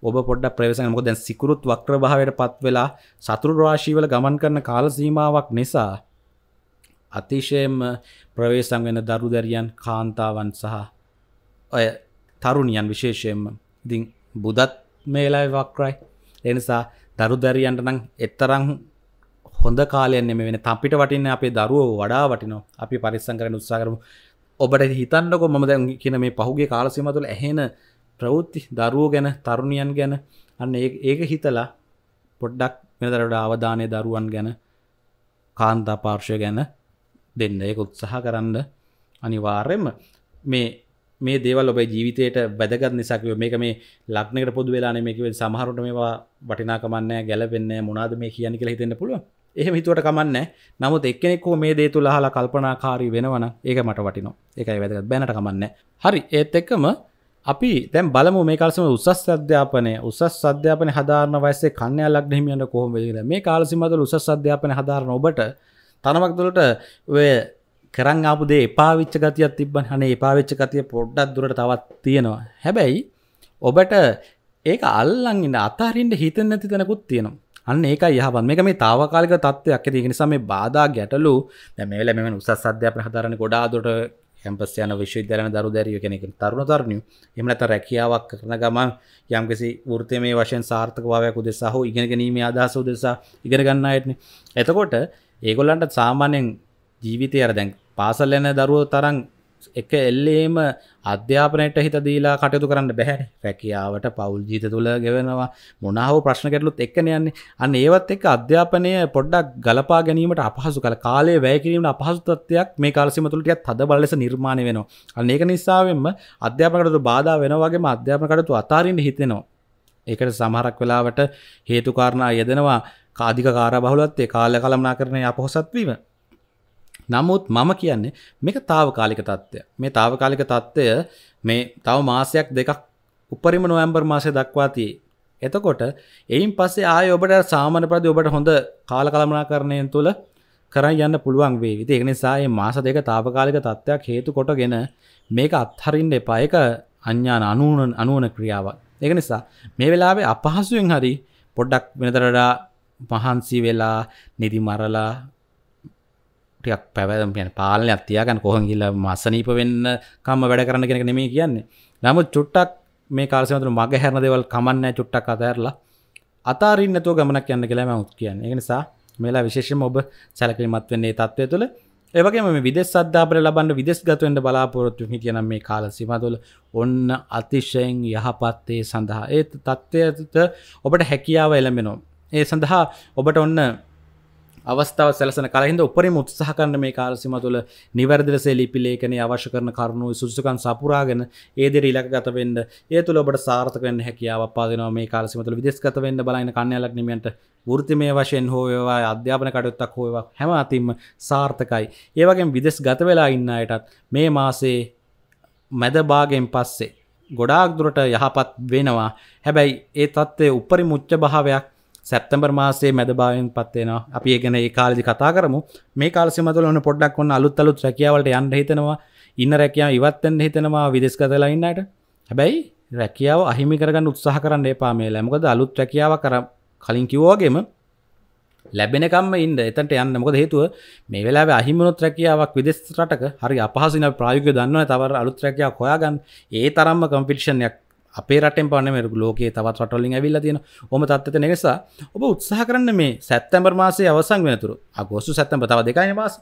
S1: ඔබ පොඩ ප්‍රවේශන මොක දැන් සිකුරුත් වක්්‍ර භාවයට පත් වෙලා සතුරු රාශීවල ගමන් කරන කාල සීමාවක් නිසා අතිශයම ප්‍රවේශන් වෙන දරු දැරියන් කාන්තාවන් සහ ඔය තරුණියන් විශේෂයෙන්ම ඉතින් බුදත් මේලා වක්රයි එනිසා දරු දැරියන්ට නම් එත්තරං හොඳ කාලයන්නේ මෙ වෙන තම්පිට වටින්න අපේ දරුවෝ වඩා වටිනෝ අපි පරිස්සං කරන උත්සා කරමු ඔබට හිතන්නකො මම දැන් කියන මේ පහුගේ කාලසීමතුළ ඇහෙන ප්‍රවෘත්ති දරුවෝ ගැන තරුණියන් ගැන අන්න ඒක හිතලා පොඩ්ඩක් මෙදරට අවධානය දරුවන් ගැන කාන්තා පාර්ශය ගැන දෙන්න ඒක උත්සාහ කරන්න අනිවාර්යෙන්ම මේ මේ දේවල් ඔබේ ජීවිතයට වැදගත් නිසාකිව මේක මේ ලක්නකට පොදු වෙලා මේකව සමහරුට මේවා වටිනාකමන්නෑ ගැලපෙන්න මොනාද මේ කියන කියලා හිතෙන්න පුළුව එහෙම හිතුවට කමන්න නමුත් එක්කෙනෙක්කෝ මේ දේ තුළ හලා කල්පනාකාරී වෙනවන ඒක මට වටිනෝ ඒකයි වැදගත් බැනට කමන්න හරි ඒත් එක්කම අපි දැන් බලමු මේ කාලසම උසස් අධ්‍යාපනය උසස් අධ්‍යාපන හදාරන වයසේ කන්‍යා ලග්න හිමියන්ට කොහොම වෙයිද මේ කාලසිමතුල උසස් අධ්‍යාපන හදාරන ඔබට තනමක් තුළට ඔය කරන් ආපුදේ එපාවිච්ච ගතියක් තිබන් හනේ එපාවිච්ච ගතිය පොඩ්ඩක් දුරට තවත් තියෙනවා හැබැයි ඔබට ඒක අල්ලන්න අතාරින්ට හිතන නැති තැනකුත් තියෙනවා අන්න ඒක යහපන් මේක මේ තාවකාලික තත්ත්වයක් ඇති නිසා මේ බාධා ගැටලු දැන් මේ වෙලාවේ මෙවන උසස් අධ්‍යාපන හදාරන ගොඩාක් දුරට කැම්පස් යන විශ්වවිද්‍යාලන දරු දැරියෝ කෙනෙක් තරුණ තරුණියෝ එහෙම නැත්නම් රැකියාවක් කරන ගමන් යම්කිසි වෘත්තීයමය වශයෙන් සාර්ථකභාවයක් උදෙසා හෝ ඉගෙන ගැනීමේ අදහස උදෙසා ඉගෙන ගන්න අයටනේ එතකොට ඒගොල්ලන්ට සාමාන්‍යයෙන් ජීවිතය අර දැන් පාසල් යන දරුවෝ තරම් එක එල්ලේම අධ්‍යාපනයට හිත දීලා කටයුතු කරන්න බැහැ රැකියාවට පවුල් ජීත තුළ ගෙවෙනවා මොනාව ප්‍රශ්න කැටලුත් එක්කන යන්නේ අන්න ඒවත් එක් අධ්‍යාපනය පොඩ්ඩක් ගලපා ගැනීමට අපහසු කළ කාලේ වැෑකිරීමට අපහසුතත්වයක් මේ කාලසිමතුළටත් හද බලෙස නිර්මාණය වෙනවා අන්න ඒක නිසාවෙන්ම අධ්‍යාපනකටතු බාධ වෙනවාගේම අධ්‍යාපනකටතු අතාරින්න හිතෙනවා ඒකට සමහරක් වෙලාවට හේතුකාරණා යෙදෙනවා කාධික කාර බහුලත්තේ කාල කළමනා කරනය අපහොසත්වීම නමුත් මම කියන්නේ මේක తాවකාලික தত্ত্বය. මේ తాවකාලික தত্ত্বය මේ තව මාසයක් දෙකක් උපරිම නොවැම්බර් මාසය දක්වා තියේ. එතකොට එයින් පස්සේ ආය ඔබට සාමාන්‍ය පරිදි ඔබට හොඳ කාලකලමනාකරණයෙන් තුළ කරන් යන්න පුළුවන් වේවි. ඒක නිසා මේ මාස දෙක తాවකාලික தত্ত্বයක් හේතු කොටගෙන මේක අත්හරින්න එපා. ඒක අඥාන අනුන අනුන ක්‍රියාවක්. ඒක නිසා මේ වෙලාවේ අපහසුවෙන් හරි පොඩ්ඩක් වෙනතරට මහන්සි වෙලා නිදි මරලා ටියක් පැවැදම් කියන පාලනයක් තියාගන්න කොහොන් කියල මසනීප වෙන්න කම්ම වැඩ කරන්න කෙනෙක නෙමේ කියන්නේ නමුත් චුට්ටක් මේ කාලසමතුර මග හැරණ දෙවල් කමන්න චුට්ටක් අතඇරලා අතාරින් නැතුව ගමනක් යන්න කියලා මඋත් කියන්න එනිසා මේලා විශේෂම ඔබ සැලකිලිමත් වෙන්නේ තත්වය තුළ ඒවගේ මේ විදෙස් අධ්‍යාපන ලබන්න විදෙස් ගතුවෙන්ට බලාපොරොත්තු හිටියනම් මේ කාල සිමතුළ ඔන්න අතිශයෙන් යහපත්තේ සඳහා ඒ තත්ත්වයට ඔබට හැකියාව එළඹෙනවා ඒ සඳහා ඔබට ඔන්න අවස්ථාව සැලසන කලහිද උපරිම උත්සාහ කරන මේ කාලසිම තුළ නිවැරදිලසේ ලිපිලේකන අවශ්‍ය කරන කරුණු සුදුසකන් සපුරාගෙන ඒදෙර ඉලක් ගතවෙන්න ඒ තුළ ඔබට සාර්ථකෙන් හැකියාව පාදන මේ කාලසිමතුළ විදෙස්ගතවෙන්න බලයින කන්නයලක් නිමියට ෘතිමය වශයෙන් හෝයවා අධ්‍යාපන කටයුත්තක් හෝවා හැම අතින්ම සාර්ථකයි. ඒවගේ විදෙස් ගත වෙලා ඉන්න අයටත් මේ මාසේ මැදභාගෙන් පස්සේ. ගොඩාක් දුරට යහපත් වෙනවා හැබැයි ඒ තත්ත්වය උපරි මුච්ච භාවයක් සැප්තම්බර් මාසේ මැදභාවෙන් පත්වෙනවා අපි ඒගෙන ඒ කාලදි කතා කරමු මේ කාලසිමතුල ඔන්න පොඩ්ඩක් ඔන්න අලුත් අලුත් රැකියාවලට යන්න හිතෙනවා ඉන්න රැකයා ඉවත්තෙන්ට හිතෙනවා විදෙස් කතලා ඉන්නට හැබැයි රැකියාව අහිමි කරගන්න උත්සාහ කරන්න එපා මේ ලැමකද අලුත් රැකියාව කර කලින් කිවෝගේම ලැබෙනකම්ම ඉන්න එතට යන්න මොකද හේතුව මේ වෙලා අහිමනොත් රැකියාවක් විදෙස් රටක හරි අපහසින ප්‍රායුග දන්න තවර අලුත් රැකියාව හොයාගන්න ඒ තරම්ම කම්පිටිෂන්යක් අපේ රටෙන් පන මෙරු ලෝකයේ තවත් රටොලින් ඇවිල්ල තියෙන ොම තත්ත නිෙසා ඔබ උත්සාහ කරන්න මේ සැත්තැම්බර් මාසේ අවසං වෙනතුරු අගෝස්තු සැත්තැම්ප තව දෙකයි මාස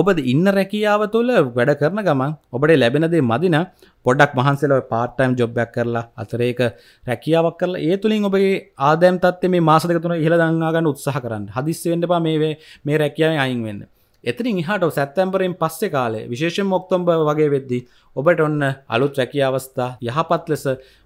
S1: ඔබද ඉන්න රැකියාව තුළ වැඩ කරන ගමන් ඔබට ලැබෙනදේ මදින පොඩක් මහන්සේලව පාට්ටයිම් ජොබ්බයක් කරලා අතරේක රැකියාවක් කරලා ඒ තුළින් ඔබගේ ආදෑම් තත්ේ මේ මාසක තුන ඉහළ දංගාගන්න උත්සාහ කරන්න හදිස්සවෙන්න පා මේ මේ රැකියාව අයින් වෙන්න එතින් හට සැත්තැම්බරෙන් පස්සේ කාලේ විශේෂෙන් මොක්තොම්බ වගේ වෙද්දි ඔබට ඔන්න අලුත් රැකිය අවස්ථා යහපත් ලෙස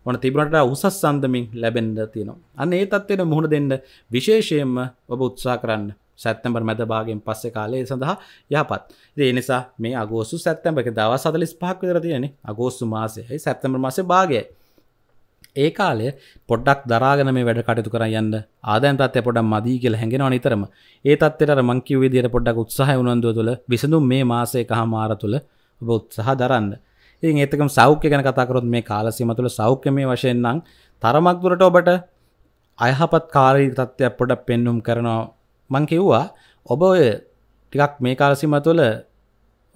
S1: ඔන තිබරට උසස් සන්දමින් ලැබෙන්ඩ තියෙනවා. අන්න ඒ තත්වෙන මුහුණ දෙන්න විශේෂයෙන්ම ඔබ උත්සා කරන්න සැත්තැම්බර් මැදභාගෙන් පස්සෙ කාලය සඳහා යහපත් ඒ නිසා මේ අගෝසු සැත්තැම්බක දව සදලිස් පහක් විදර තියෙන අගෝස්තු මාසයයි සැත්තැම්බර් මස භාගය ඒ කාලේ පොඩ්ඩක් දරාගෙන මේ වැඩ කටයුතු කරන් යන්න ආදයන් තත්ත්වය පොඩක් මදි කියලා හැඟෙනවා නිතරම. ඒ තත්ත්වයට අර මං කිව්ව විදිහට පොඩ්ඩක් උත්සාහය උනන්දුව තුළ විසඳුම් මේ මාසයේ කහමාර තුළ ඔබ උත්සාහ දරන්න. ඉතින් ඒත් එක්කම සෞඛ්‍ය ගැන කතා කරොත් මේ කාල සීම තුළ සෞඛ්‍යමය වශයෙන් නම් තරමක් දුරට ඔබට අයහපත් කාරී තත්ත්වයක් පොඩක් පෙන්눔 කරනවා. මං කිව්වා ඔබ ඔය ටිකක් මේ කාල සීම තුළ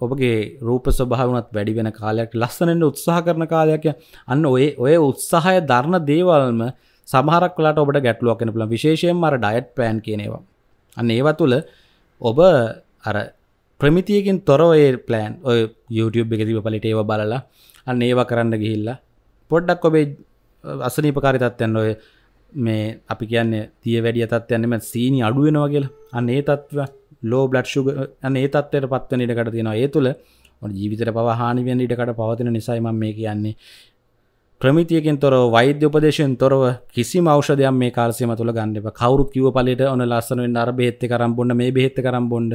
S1: ඔබගේ රූප ස්වභාවනත් වැඩි වෙන කාලයක් ලස්සනෙන්ට උත්සාහ කරන කාලයක් අන්න ඔය ඔය උත්සාහය ධර්ණ දේවල්ම සමහරක් වලට ඔබට ගැටලුවක් වෙන පුළුවන් විශේෂයෙන්ම අර ඩයට් ප්ලෑන් කියන ඒවා. අන්න ඒවා තුල ඔබ අර ප්‍රමිතියකින් තොරව ඒ ප්ලෑන් ඔය YouTube එකේ තිබ්බ පළිට ඒවා බලලා අන්න ඒවා කරන්න ගිහිල්ලා පොඩ්ඩක් ඔබේ අසනීපකාරී තත්ත්වයන් ඔය මේ අපි කියන්නේ තිය වැඩිය තත්ත්වයන් මේ සීනි අඩු වෙනවා කියලා. අන්න ඒ තත්ත්වය ලෝ බ්ලඩ් ශුග ඒ තත්වයට පත්වන ඉඩකට තියෙනවා ඒ තුළ ජීවිතර පවහානිවෙන් ඉඩකට පවතින නිසයිම මේ කියන්නේ ප්‍රමිතියකින් තොරව වෛද්‍ය උපදේශයෙන් තොරව කිසි මෞෂදයක් මේ කාර්සියම තුළ ගන්නඩ කවරු කිව පලට ඔන ලස්සනුවෙන් අර බෙත්ත කරම්බොන්න මේ බෙත්ත කරම්බොන්ඩ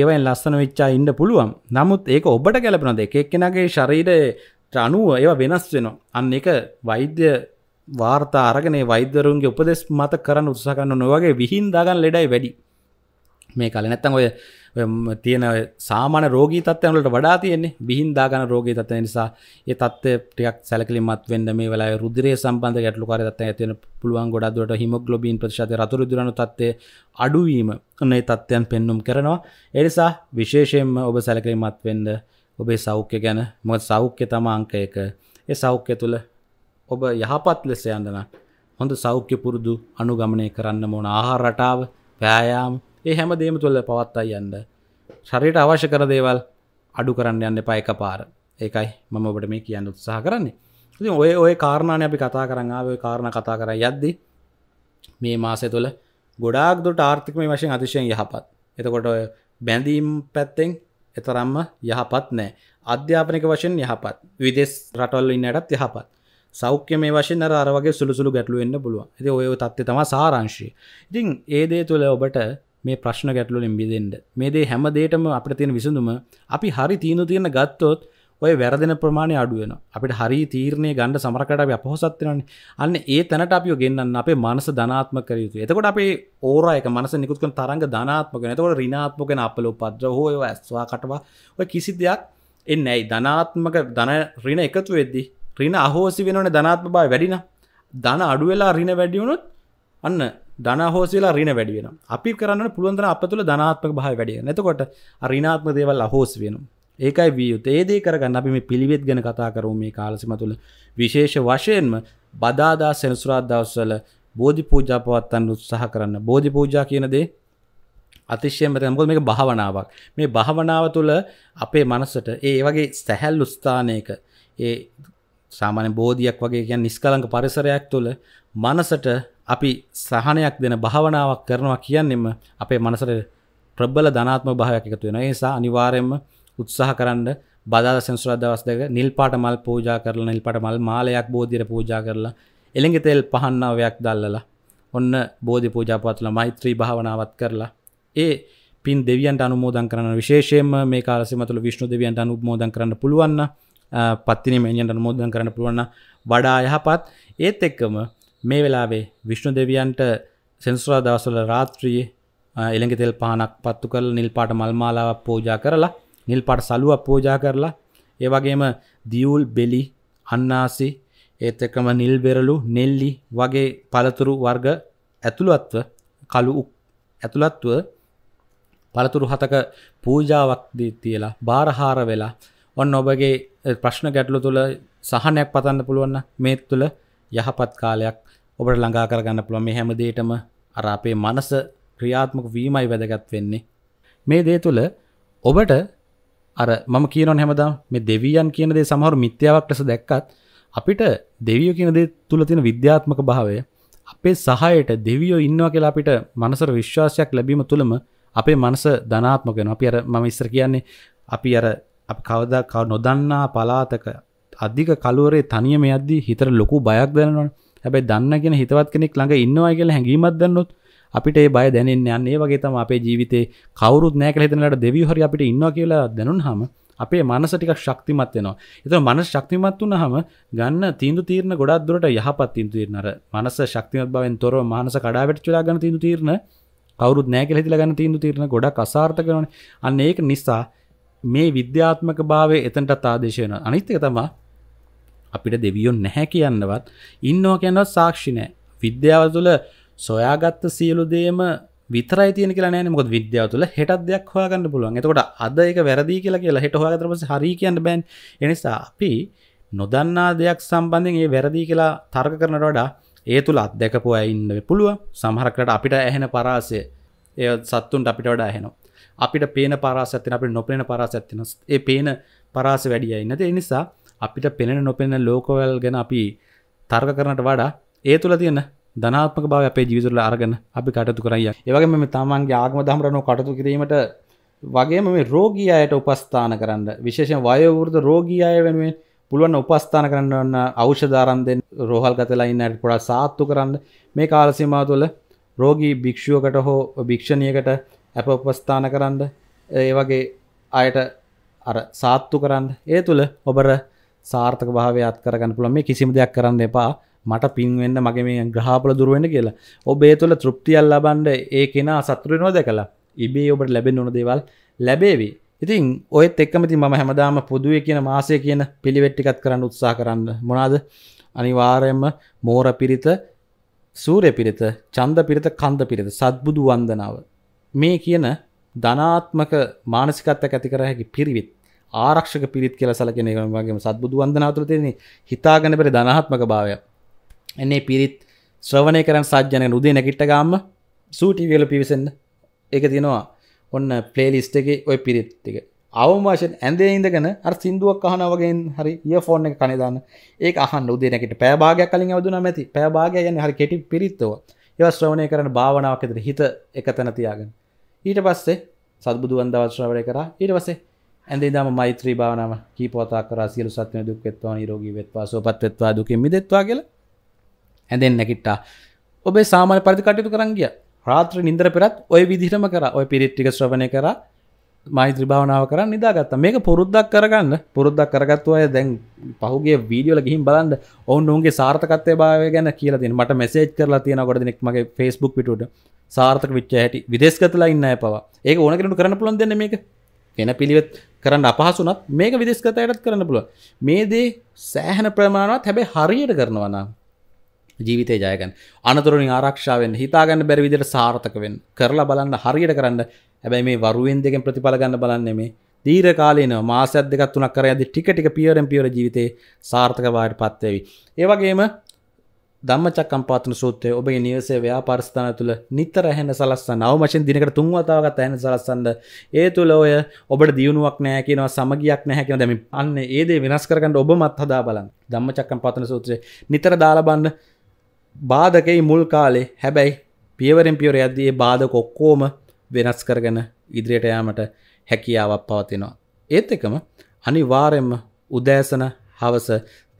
S1: ඒවයින් ලස්සන වෙච්චා ඉන්න පුළුවන් නමුත් ඒක ඔබට ගැලපෙනද එකක් කෙනගේ ශරීරය අනුව ඒව වෙනස් වෙන අන්න එක වෛද්‍ය වාර්තා අරගෙන වෛද්‍යරුන්ගේ උපදෙස් මත කරන්න උත්සකන්න නොවගේ විහින්දාගන්න ලෙඩයි වැඩි මේ කල නැත්තන් ඔය තියෙන සාමාන රෝගී තත්වයනලට වඩා තියෙන්නේ බිහින්දාගන රෝගී තත්ව නිසා ඒ තත්ව ටියක් සැලකලිමත් වන්න මේ වෙලා රුදරේ සම්බන්ධ ගැටලු කර තත්ව ඇතින පුළුවන් ගොඩදුවට හිමොග්ලොබීන් ප්‍රශාත රතුරු දුරන තත්වේ අඩුවීම නේ තත්ත්වයන් පෙන්නුම් කරනවා එනිසා විශේෂයෙන්ම ඔබ සැලකලිමත් වෙන්න ඔබේ සෞඛ්‍ය ගැන මොත් සෞඛ්‍ය තම අංකයක ඒ සෞඛ්‍ය තුළ ඔබ යහපත් ලෙස යඳන හොඳ සෞඛ්‍ය පුරුදු අනුගමනය කරන්න මොන ආහාර රටාව පෑයාම් ඒ හැම දේම තුළ පවත්තා යන්න ශරීරයට අවශ්‍ය කර දේවල් අඩු කරන්න යන්න එපා එක පාර ඒකයි මම ඔබට මේ කියන්න උත්සාහ කරන්නේ ඉතින් ඔය ඔය කාරණානේ අපි කතා කරන් ආවේ ඔය කාරණා කතා කරන් යද්දී මේ මාසය තුළ ගොඩාක් දුරට ආර්ථික මේ වශයෙන් අතිශයෙන් යහපත් එතකොට ඔය බැඳීම් පැත්තෙන් එතරම්ම යහපත් නෑ අධ්‍යාපනික වශයෙන් යහපත් විදෙස් රටවල් ඉන්නටත් යහපත් සෞඛ්‍ය මේ වශයෙන් අර අර වගේ සුළුසුළු ගැටලු වෙන්න පුළුවන් ඉතින් ඔය තත්ත්වය තමයි සාරාංශය ඉතින් ඒ දේ තුළ ඔබට මේ ප්‍රශ්න ගැටලුලින් බිදෙන්ට මේදේ හැමදේටම අපට තියෙන විසඳුම අපි හරි තීනු තියෙන ගත්තොත් ඔය වැරදෙන ප්‍රමාණය අඩුවෙන අපිට හරි තීරණය ගණඩ සමරකට අපි අපහොසත්වෙනන අන්න ඒ තැනට අපිය ගෙන්න්න අපේ මනස ධනාත්ම කරයුතු එතකොට අපේ ඕරයක මනස නිකුත්කන තරග ධනාත්මක නතකොට රිනාත්මකෙන අපල උපද්‍ර හෝය ඇස්වා කටවා ඔය කිසි දෙයක් එන්න ඇයි ධනාත්මක ධන රින එකතු වෙද්දි රින අහෝසි වෙනන ධනාත්ම බා වැඩින ධන අඩුවෙලා රින වැඩියුණුත් අන්න දනහෝසලා රින වැඩියෙන අපි කරන්න පුළුවන්තන අප තුළ ධනාත්මක භාව වැඩිය නැතකොට රිනාත්ම දේවල් අහෝස් වෙන ඒකයි වියයුත ඒදේ කරගන්න අපි මේ පිළිවෙත් ගැන කතා කරුම මේ කාලසිම තුළ විශේෂ වශයෙන්ම බදාදා සෙනසුරාත් දවස්වල බෝධි පූජා පවත්තන්න උත්සාහ කරන්න බෝධි පූජා කියනදේ අතිශයෙන් මෙතන මොකද මේක භාවනාවක් මේ භාවනාව තුළ අපේ මනසට ඒ වගේ සැහැල්ලු ස්ථානයක ඒ සාමාන්‍ය බෝධියක් වගේ කියන්නේ නිස්කලංක පරිසරයක් තුළ මනසට අපි සහනයක් දෙන භාවනාවක් කරනවා කියන්නෙම අපේ මනසට ප්‍රබල ධනාත්ම භාවයක් එකතු වෙනවා. ඒ නිසා අනිවාර්යයෙන්ම උත්සාහ කරන්න බදාදා සෙන්සුරා දවස් දෙක නිල් පාට මල් පූජා කරලා නිල් පාට මල් මාලයක් බෝධියට පූජා කරලා එළඟ තෙල් පහන් නවයක් දැල්ලලා ඔන්න බෝධි පූජා පවත්ලා මෛත්‍රී භාවනාවත් කරලා ඒ පින් දෙවියන්ට අනුමෝදන් කරන විශේෂයෙන්ම මේ කාලසීම තුළ විෂ්ණු දෙවියන්ට අනුමෝදන් කරන්න පුළුවන් නම් පත්තිනි මෙන්ජන්ට අනුමෝදන් කරන්න පුළුවන් නම් වඩා යහපත් ඒත් එක්කම මේ වෙලාවේ විශ්ණු දෙවියන්ට සෙන්සුරා දවස්වල රාත්‍රියේ එළඟ තෙල් පහනක් පත්තු කරලා නිල් පාට මල් මාලාවක් පූජා කරලා නිල් පාට සලුවක් පූජා කරලා ඒ වගේම දියුල් බෙලි අන්නාසි ඒත් එකම නිල් බෙරළු නෙල්ලි වගේ පළතුරු වර්ග ඇතුළත්ව කළු ඇතුළත්ව පළතුරු හතක පූජාවක් දී තියලා බාරහාර වෙලා ඔන්න ඔබගේ ප්‍රශ්න ගැටලු තුළ සහනයක් පතන්න පුළුවන් මේ තුළ යහපත් කාලයක් ඔබට ළඟා කරගන්න පුළුවන් මේ හැමදේටම අර අපේ මනස ක්‍රියාත්මක වීමයි වැදගත් වෙන්නේ. මේ දේ තුළ ඔබට අර මම කියනවනේ හැමදාම මේ දෙවියන් කියන දේ සමහර මිත්‍යාවක් ලෙස දැක්කත් අපිට දෙවියෝ කියන දේ තුල තියෙන විද්‍යාත්මක භාවය අපේ සහායට දෙවියෝ ඉන්නවා කියලා අපිට මනසට විශ්වාසයක් ලැබීම තුළම අපේ මනස ධනාත්මක වෙනවා. අපි අර මම ඉස්සර කියන්නේ අපි අර අපි කවදා නොදන්නා පලාතක අධික කලුවරේ තනියම යද්දී හිතට ලොකු බයක් දැනෙනවනේ. හැබැයි දන්නගෙන හිතවත් කෙනෙක් ළඟ ඉන්නවා කියලා හැඟීමක් දැන්නොත් අපිට ඒ බය දැනෙන්න යන්නේ ඒ වගේ තමයි අපේ ජීවිතේ කවුරුත් නැහැ කියලා හිතනලාට දෙවියෝ හරි අපිට ඉන්නවා කියලා දැනුනහම අපේ මනස ටිකක් ශක්තිමත් වෙනවා. ඒතර මනස ශක්තිමත් වුණාම ගන්න තීන්දුව තීරණ ගොඩක් දුරට යහපත් තීන්දුව තීරණ අර මනස ශක්තිමත් බවෙන් තොරව මානස කඩාවැටෙච්ච වෙලා ගන්න තීන්දුව තීරණ කවුරුත් නැහැ කියලා හිතලා ගන්න තීන්දුව තීරණ ගොඩක් අසාර්ථක වෙනවනේ. අන්න ඒක නිසා මේ විද්‍යාත්මක භාවයේ එතනටත් ආදේශ වෙනවා. අනිත් එක තමයි අපිට දෙවියොන් නැහැ කියන්නවත් ඉන්නෝ කියන්නවත් සාක්ෂි නෑ විද්‍යාව තුළ සොයාගත්ත සියලු දේම විතරයි තියෙන කියලා නෑ මොකද විද්‍යාව තුළ හෙටත් දෙයක් හොයාගන්න පුළුවන් එතකොට අද එක වැරදි කියලා කියලා හෙට හොයාගත්තට පස්සේ හරි කියන්න බෑන් ඒ නිසා අපි නොදන්නා දෙයක් සම්බන්ධයෙන් ඒ වැරදි කියලා තර්ක කරනට වඩා ඒ තුළ අත්දැකපු අය ඉන්න පුළුව සමහරකට අපිට ඇහෙන පරාසය ඒ සත්තුන්ට අපිට වඩා ඇහෙනවා අපිට පේන පරාසත්තින අපිට නොපේන පරාසත්තින ඒ පේන පරාස වැඩියයි නැති නිසා අපිට පෙනෙන නොපෙන ලෝකවල් ගැන අපි තර්ග කරනට වඩා ඒ තුළ තියන්න ධනාත්මක බව අපේ ජීවිතුරල අරගන්න අපි කටතු කරයි ඒවගේ මෙම තමන්ගේ ආගම දහමරනු කටතු කිරීමට වගේම මේ රෝගී අයට උපස්ථාන කරන්න විශේෂෙන් වයවෘද රෝගී අය වෙනුවෙන් පුළුවන් උපස්ථාන කරන්න අවෂධාරන්දෙන් රෝහල් ගතලා ඉන්නට පොඩා සාත්තු කරන්න මේ කාලසිමා තුළ රෝගී භික්ෂුවකට හෝ භික්ෂණියකට ඇප උපස්ථාන කරන්න ඒ වගේ අයට අර සාත්තු කරන්න ඒ තුළ ඔබර සාර්ථක භාවයක් කරගන්න පුළන් මේ කිසිම දෙයක් කරන්න එපා මට පින්වෙන්න මගේ මේ ග්‍රහපල දුරුවෙන කියලා ඔබේ තුළ තෘප්තියල් ලබන්ඩ ඒ කෙනා සතුරෙනෝ දැකලා ඉබේ ඔබට ලැබෙන් ඕන දේවල් ලැබේවි ඉතින් ඔයත් එක්කමති ම හැමදාම පුදුවේ කියන මාසය කියන පිළිවෙට්ටිකත් කරන්න උත්සා කරන්න මොනාද අනිවාරයම මෝර පිරිත සූරය පිරිත චන්ද පිරිත කන්ද පිරිත සත්බුදු වන්දනාව මේ කියන ධනාත්මක මානසිකත්ත ඇතිකර හැකි පිරිවිත් ආරක්ෂක පිරිත් කියල සලකෙන වගේම සත්බුදු වන්දනාතුර තියෙන හිතාගන පෙර ධනහත්මක භාවය එන්නේ පිරිත් ශ්‍රවණය කරන සජ්‍යනය උදේ නැකිට්ට ගම්ම සූටිවියල පිවිසෙන්න්න එක තියෙනවා ඔන්න පලේලිස්ට එක ඔය පිරිත්තික අවමාශෙන් ඇඳේ ඉඳගෙන අර සිින්දුවක් අහන වගේ හරි ඒ ෆෝර්න එක කනිදාන්න ඒ අහන් උදේනකට පෑභාගයක් කලින් අවදුන ඇති පෑභාගය යන හරි කෙටි පිරිත්තව ඒව ශ්‍රවණය කරන භාවනාවක් ඇතර හිත එක තැන තියාගෙන ඊට පස්සේ සත්බුදුවන්දවශ්‍රවය කර ඊට පස්සේ ඇදේ දම මෛත්‍රී භාවනාව කීපවතාකර සියලු සත්වන දුක් වෙත්වා නිරෝගී වෙත්වා සුවපත් වෙත්වා දුකින් මිදෙත්වා කියලා ඇදෙන් නැගිට්ටා ඔබේ සාමාන්‍ය පරිදි කටයුතු කරන් ගියා රාත්‍රී නින්දර පෙරත් ওই විදිහටම කරා ওই පිරිත් ටික ශ්‍රවණය කරා මෛත්‍රී භාවනාව කරන් නිදාගත්තා මේක පුරුද්දක් කරගන්න පුරුද්දක් කරගත්තු අය දැන් පහුගිය වීඩියෝ වල ගිහින් බලන්න ඔවුන් ඔවුන්ගේ සාර්ථකත්වයේ භාවය ගැන කියලා තියෙනවා මට මෙසේජ් කරලා තියෙනවා කොට දෙනෙක් මගේ Facebook පිටුවට සාර්ථක වෙච්ච හැටි විදේශගතලා ඉන්න අය පවා ඒක ඕන කෙනෙකුට කරන්න පුළුවන් දෙන්නේ මේක වෙන පිළිවෙත් කරන්න අපහසුනත් මේක විදෙස්ගතයටත් කරන්න පුළුව මේ දේ සෑහන ප්‍රමාණවත් හැබැයි හරියට කරනවන ජීවිතය ජයකන් අනතුරින් ආරක්ෂාවෙන් හිතාගන්න බැරි විදිට සාර්ථකවෙන් කරලා බලන්න හරියට කරන්න හැබැයි මේ වරුවෙන් දෙකෙන් ප්‍රතිඵල ගන්න බලන්නේ මේ දීර කාලන මාසයක් දෙකක් තුනක් කර ඇදි ටික ටික පියරෙන් පියර ජීවිතේ සාර්ථකවායට පත්වේවි. ඒවගේම ධම්මචක්කම්පාතන සූත්‍රය ඔබේ නිවසේ ව්‍යාපාරස්ථාන තුළ නිතර ඇහෙන සලස්සන්න අවමශෙන් දිනකට තුන් වතාවකට ඇහෙන සලස්සන්න ඒ තුළ ඔය ඔබට දියුණුවක් නැහැ කියනවා සමගියක් නැහැ කියන දැන් අන්න ඒ දේ වෙනස් කරගන්න ඔබමත් හදා බලන්න ධම්මචක්කම්පාතන සූත්‍රය නිතර දාලා බලන්න බාධකේ මුල් කාලේ හැබැයි පියවරෙන් පියවර යද්දී ඒ බාධක ඔක්කොම වෙනස් කරගෙන ඉදිරියට යාමට හැකියාවක් පවතිනවා ඒත් එකම අනිවාර්යයෙන්ම උදෑසන හවස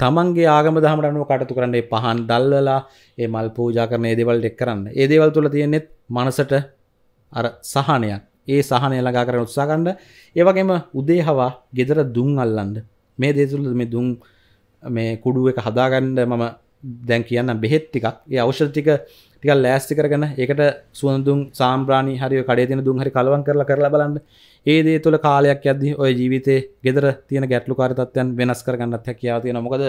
S1: තමන්ගේ ආගම දහමට අනුව කටතු කරන්නේ පහන් දල්වලා ඒ මල් පූජා කරන ඒදවල් එක් කරන්න ඒදවල් තුළ තියෙන්නෙත් මනසට අර සහනයක් ඒ සහනය ළඟා කරන උත්සාකණ්ඩ ඒවගේම උදේහවා ගෙදර දුන් අල්ලන්ඩ මේ දේතුළ මේ දුම් මේ කුඩුව එක හදාගණ්ඩ මම දැන් කියන්න බෙහෙත්තිකක් ඒ අවෂතික ටිකල් ලෑස්ති කරගන්න ඒකට සුවඳුන් සාම්්‍රාණි හරි කඩේ තින දුන් හරි කලවන් කරලා කරලා බලන්න ඒ දේ තුළ කාලයක් ඇද්දි ඔය ජීවිතේ ගෙදර තියෙන ගැටලු කාරිතත්වයන් වෙනස් කරගන්නත් හැකියාව තියෙන මොකද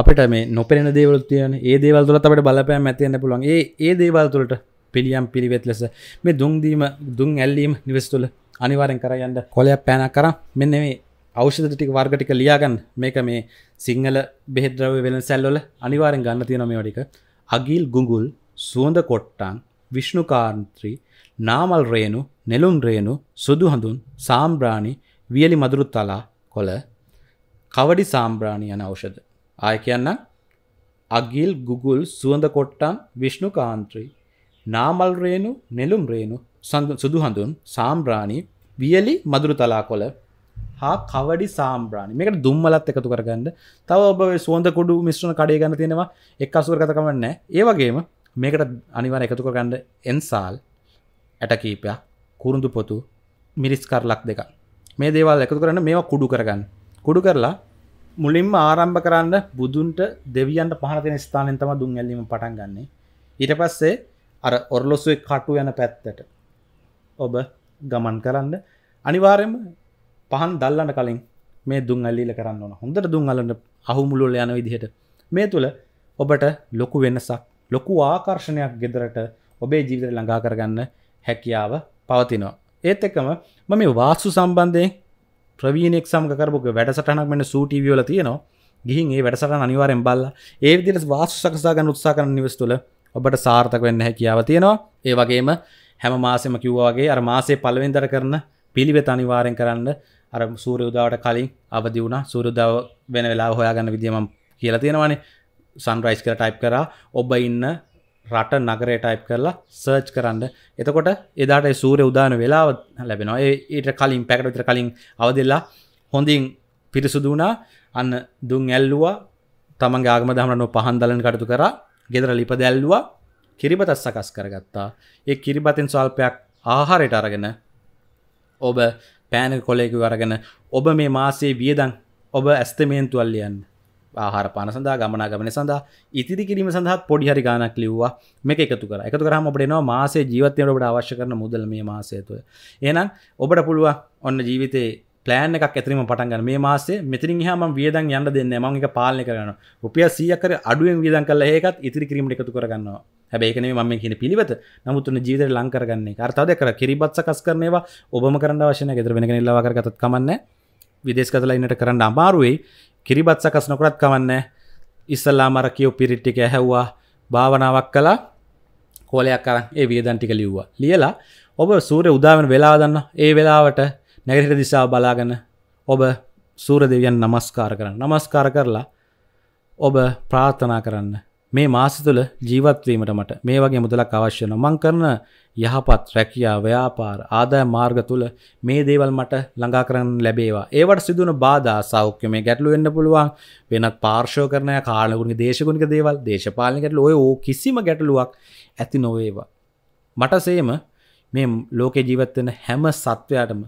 S1: අපිට මේ නොපෙන දේවල් තියන ඒ දේවල් තුළ අපට බලපෑම් ඇතියන්න පුළුවන් ඒ ඒ දේවල් තුළට පිළියම් පිළිවෙත් ලෙස මේ දුන්දීම දුන් ඇල්ලීම නිවෙස් තුළ අනිවාරෙන් කරයන්න කොලයක් පෑනක් කර මෙන්න මේ ෞෂධ ටික වර්ගටික ලියාගන්න මේක මේ සිංහල බෙහෙද්‍රව වෙන සැල්ලොල අනිවාරෙන් ගන්න තියෙන මේ වඩික අගිල් ගුගුල් සුවඳ කොට්ටන් විෂ්ණුකාන්ත්‍රි නාමල් රේණු නෙළුම් රේණු සුදු හඳුන් සාම්බ්‍රාණි වියලි මදුරු තලා කොළ කවඩි සාම්බ්‍රාණි යන ඖෂධ ආය කියන්නම් අගිල් ගුගුල් සුවඳ කොට්ටන් විෂ්ණුකාන්ත්‍රි නාමල් රේණු නෙළුම් රේණු සුදු හඳුන් සාම්බ්‍රාණි වියලි මදුරු තලා කොළ හා කවඩි සාම්බ්‍රාණි මේකට දුම්මලත් එකතු කරගන්න තව ඔබ සුවඳ කුඩු මිශ්‍රණ කඩේ ගන්න තියෙනවා එක් අසුර කතකමන්නේ ඒ වගේම මේකට අනිවර එකතුක ගණ්ඩ එන්සාල් ඇටකීපයක් කුරුඳු පොතු මිරිස් කරලක් දෙක මේ දේවල් එකතු කරන්න මේවා කුඩු කරගන්න කුඩු කරලා මුලින්ම ආරම්භ කරන්න බුදුන්ට දෙවියන්ට පහනතින ස්ථානෙන් තම දුන් ඇල්ලීම පටන් ගන්නේ ඊට පස්සේ අර ඔරලොස්සුවේ කටු යන පැත්තට ඔබ ගමන් කරන්න අනිවාරයම පහන් දල්ලන්න කලින් මේ දුන් අල්ලිල කරන්න ඕන හොඳට දුන් අලන්න අහුමුළුල යන විදිහට මේ තුළ ඔබට ලොකු වෙනසක් ලොකු ආකර්ෂණයක් ගෙදරට ඔබේ ජීවිතර ළඟා කරගන්න හැකියාව පවතිනවා. ඒත් එකම ම මේ වාස්සු සම්බන්ධයෙන් ප්‍රවීණෙක් සම්ග කරපුක වැඩසටනක් මෙන සූටිවියල තියෙනවා ගිහින් ඒ වැඩසට අනිවාරෙන් බල්ල ඒ දිල වාස්සු සකසාගන්න උත්සා කරන නිවස් තුළ ඔබට සාර්ථක වෙන්න හැකියාව තියෙනවා ඒ වගේම හැම මාසෙම කිව්වාගේ අර මාසේ පලවෙන්දර කරන පිළිවෙත අනිවාරෙන් කරන්න අර සූරයුදාවට කලින් අවදි වුණ සූරුදාව වෙන වෙලා හොයාගන්න විදිියම කියලා තියෙනවානේ සන්රයිස් කර ටයිප් කරා ඔබ ඉන්න රට නගරේ ටයිප් කරලා සර්ච් කරන්න එතකොට එදාට සූරය උදාන වෙලාව ලැබෙනවා ඒට කලින් පැකට විතර කලින් අවදෙල්ලා හොඳින් පිරිසුදුනා අන්න දුන් ඇල්ලුවා තමන් ගාගම දමනො පහන් දලන කටතු කර ගෙදර ලිප දැල්ලවා කිරිබතත් සකස් කරගත්තා ඒ කිරිබතෙන් ස්වල්පයක් ආහාරයට අරගෙන ඔබ පෑන කොලෙකු අරගෙන ඔබ මේ මාසේ වියදන් ඔබ ඇස්තමේන්තුවල්ලියන්න ආහාර පාන සඳහා ගමනාගමන සඳහා ඉතිරි කිරීම සඳහා පොඩිහරි ගානක් ලිව්වා මේක එකතු කර එකතු කරහම ඔබට එනවා මාසේ ජීවිතයට ඔබට අවශ්‍ය කරන මුදල් මේ මාසය තුළ එහෙනම් ඔබට පුළුවන් ඔන්න ජීවිතේ ප්ලෑන් එකක් ඇතරීම පටන්ගන්න මේ මාසේ මෙතිරින් හම වියදන් යන්න දෙන්න මං එක පාලන කරන රුපිය සියකර අඩුවෙන් වියදන් කල ඒකත් ඉතිරි කිරීමට එකතු කරගන්නවා හැබැයිකන මම කියන පිළිවත නමුත්තුන ජීවිතර ලංකරගන්නේ අර්තාද කර කිරිබත් සකස් කරනවා ඔබම කරන්න වශන ගෙදර වෙන ලවාකරගතත් කමන්න විදේශ කතලයින්නට කරන්න අමාරුවයි කිරිබත් සකස් නොකරත් කවන්න ඉස්සල්ලා මර කියව් පිරිට්ටික ඇහැව්වා භාවනාවක් කලා කෝලයක් අරන් ඒ වියදන් ටික ලිව්වා ලියලා ඔබ සූරය උදාවන වෙලා දන්න ඒ වෙලාවට නැගහිට දිසා බලාගන්න ඔබ සූර දෙවියන් නමස්කාර කරන්න නමස්කාර කරලා ඔබ ප්‍රාර්ථනා කරන්න මේ මාස තුළ ජීවත්වීමට මට මේ වගේ මුදලක් අවශ්‍යන මං කරන යහපත් රැකියා ව්‍යාපාර ආදාය මාර්ග තුළ මේ දේවල් මට ළඟා කරන්න ලැබේවා ඒවට සිදුවන බාධා සෞඛ්‍ය මේ ගැටලු වෙන්න පුළුවන් වෙනත් පාර්ශ්ව කරණය කාලගුණික දේශගුණික දේවල් දේශපාලන ගැටලු ඔය ඕ කිසිම ගැටලුවක් ඇති නොවේවා මට සේම මේ ලෝකේ ජීවත් වෙන හැම සත්වයාටම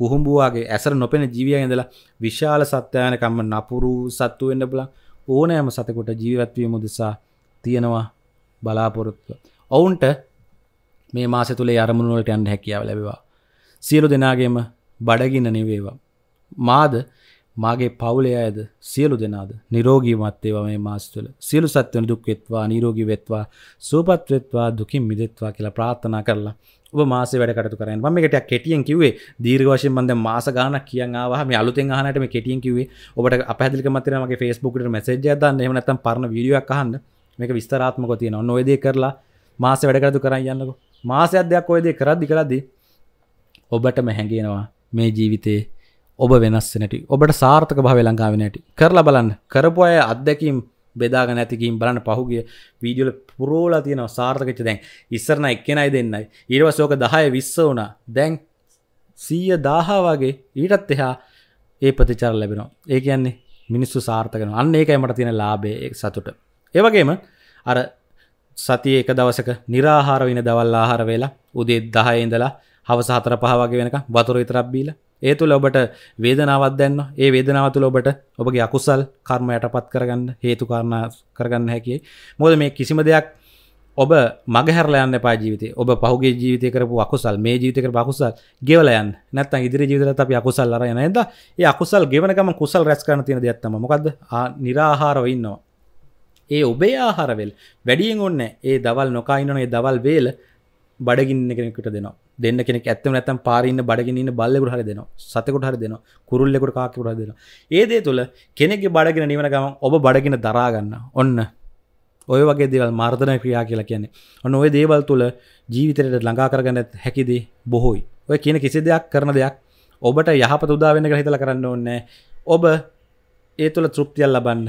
S1: කුහුඹුවාගේ ඇසර නොපෙන ජීවියන් ඉඳලා විශාල සත්වයන්කම්ම නපුරු සත්තු වෙන්න පුළුවන් ඕනෑම සතකොට ජීවත්වීම උදෙසා තියෙනවා බලාපොරොත්තුව. ඔවුන්ට මේ මාස තුළේ අරමුණුවලට යන්න හැකියාව ලැබවා. සියලු දෙනාගේම බඩගින්න නිවේවා. මාද මාගේ පවුලේ අයද සියලු දෙනාද නිරෝගීමත් ඒවා මේ මාස තුළ සියලු සත්වන දුක් වෙත්වා නිරෝගී වෙත්වා සුවපත් වෙත්වා දුකින් මිදෙත්වා කියලා ප්‍රාර්ථනා කරලා ඔබ මාස වැඩකට කරන්න ම එකට කෙටියෙන් කිවේ දීර්වශයෙන් බඳ මාස ගන කියවා මේ අලුත හනට මේ කෙටියෙන් කිවේ ඔබට අපහදික මතරමගේ ෆස්බුකට මසේජ දන්න එමනත්තම් පරණ විඩියක් අහන්න මේක විස්තරාත්මක තියෙන නොවේදේ කරලා මාස වැඩකරතු කරන්න යන්නක මාස අධ්‍යයක් ඔයදේ කරද්දි කරද්දි ඔබට මැහැගෙනවා මේ ජීවිතයේ ඔබ වෙනස්සනට ඔබට සාර්ථක භාව ලංකාවෙනට කරලා බලන්න කරපු අය අත්දැකීම් බෙදාග නැතිකින් බලන්න පහුගේ වීඩියල පුරෝලා තියෙන සාර්ථකච්ච දැන් ඉස්සරන එක්කෙනයි දෙන්නයි ඊරව සෝක දහය විස්ස වුණ දැන් සීය දාහා වගේ ඊටත් එහා ඒ ප්‍රතිචාර ලැබෙනවා ඒ කියන්නේ මිනිස්සු සාර්ථකන අන්න ඒකයි මට තියෙන ලාබේ සතුට ඒවගේම අර සතිය එක දවසක නිරාහාර වෙන දවල් ආහාර වෙලා උදේ දහය ඉඳලා හවස හතර පහ වගේ වෙනක වතුර විතරක් බීලා ඒ තුළ ඔබට වේදනාවත් දැන්න ඒ වේදනාව තුළ ඔබට ඔබගේ අකුසල් කර්ම යටපත් කරගන්න හේතුකාරණ කරගන්න හැකි මොද මේ කිසිම දෙයක් ඔබ මගහැරලයන්න පා ජීවිත ඔබ පහුගේ ජීවිත කරපු අකුසල් මේ ජීවිතක බකුසල් ගෙවලයන් නැත්ත ඉදිරි ජීවිතර අපි අකුසල් අර යන ද ඒ අකුසල් ගෙවනකම කුසල් රැස් කරන තියෙන දෙයක්ත්තම මොකද නිරාහාරව ඉන්නවා ඒ ඔබේ ආහාරවෙල් වැඩියෙන් ඔන්න ඒ දවල් නොකයිනනේ දවල් වේල බඩගින්න කෙනෙකට දෙනවා දෙන්න කෙනෙක් ඇත්තම නැතම් පාරන්න බඩගින්න බල්ලෙකුට හරි දෙනවා සතකුට හරි දෙනවා කුරුල්ලෙකුට කාකිකුට දෙනවා ඒදේ තුළ කෙනෙක් බඩගෙන නිවන ගම ඔබ බඩගෙන දරාගන්න ඔන්න ඔය වගේ දේවල් මාර්ධනය ක්‍රියා කියලා කියන්නේ ඔන්න ඔය දේවල් තුළ ජීවිතරයට ළඟා කරගන්න හැකිදේ බොහෝයි ඔය කියන කිසි දෙයක් කරන දෙයක් ඔබට යහපත උදාවෙන හිතල කරන්න ඕන්න ඔබ ඒ තුළ තෘප්තියල් ලබන්න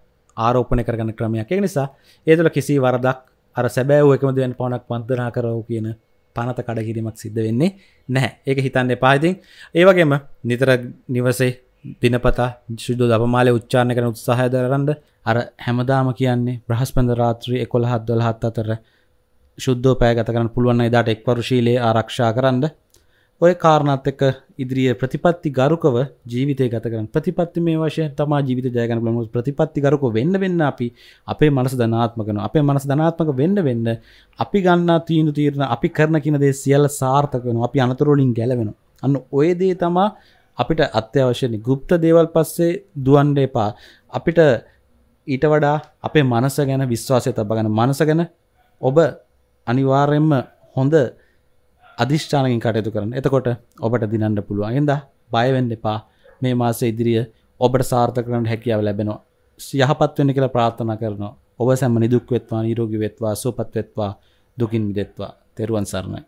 S1: ආරෝපනය කරගන්න ක්‍රමයක් ඒ නිසා ඒතුළ කිසි වරදක් අර සැබෑව එකමදුවෙන් පවනක් පන්දනා කරව කියන පනත කඩකිරීමක් සිද්ධ වෙන්නේ නැහැ ඒක හිතන්න එපාහිතින් ඒවගේම නිතර නිවසේ දිනපතා ශුද්ධ දපමාලය උච්චාණ කරන උත්සාහය දරන්ඩ අර හැමදාම කියන්නේ බ්‍රහස්පන්ද රාත්‍රී එකොළහත් දොළහත් අතර ශුද්ධෝපය ගත කරන පුළුවන් එදාට එක්වරුශීලයේ ආරක්ෂා කරන්න ඔය කාරණත්තක ඉදිරිිය ප්‍රතිපත්ති ගරුකව ජීවිතය ගතකරන ප්‍රතිපත්ති මේ වශය තම ජීවිත ජයගන ලම ප්‍රතිපත්ති ගරුක වෙන්න වෙන්න අපි අපේ මනස ධනාත්මකන අපේ මනස ධනාත්මක වෙන්න වෙන්න අපි ගන්න තීනු තීරණ අපි කරන කිනදේ සියල්ල සාර්ථකන අපි අනතුරෝලින් ගැලවෙන අන්න ඔයදේ තමා අපිට අත්‍යවශ්‍යනි ගුප්ත දේවල් පස්සේ දුවන්ඩ එපා අපිට ඊට වඩා අපේ මනස ගැන විශ්වාසය තබ ගැන මනස ගැන ඔබ අනිවාර්යෙන්ම හොඳ අධිෂ්ඨානකින් කටයුතු කරන්න එතකොට ඔබට දිනන්න පුළුවන් එද බයවෙන්න එපා මේ මාස ඉදිරිිය ඔබට සාර්ථ කරන්න හැකියාව ලැබෙනවා යහපත්වනි කියලා ප්‍රාර්ථනා කරනවා ඔබ සැම නිදුක් වෙත්වා නීරෝගි වෙත්වා සූපත් වෙත්වා දුකින් මිදෙත්වා තෙරුවන් සරණයි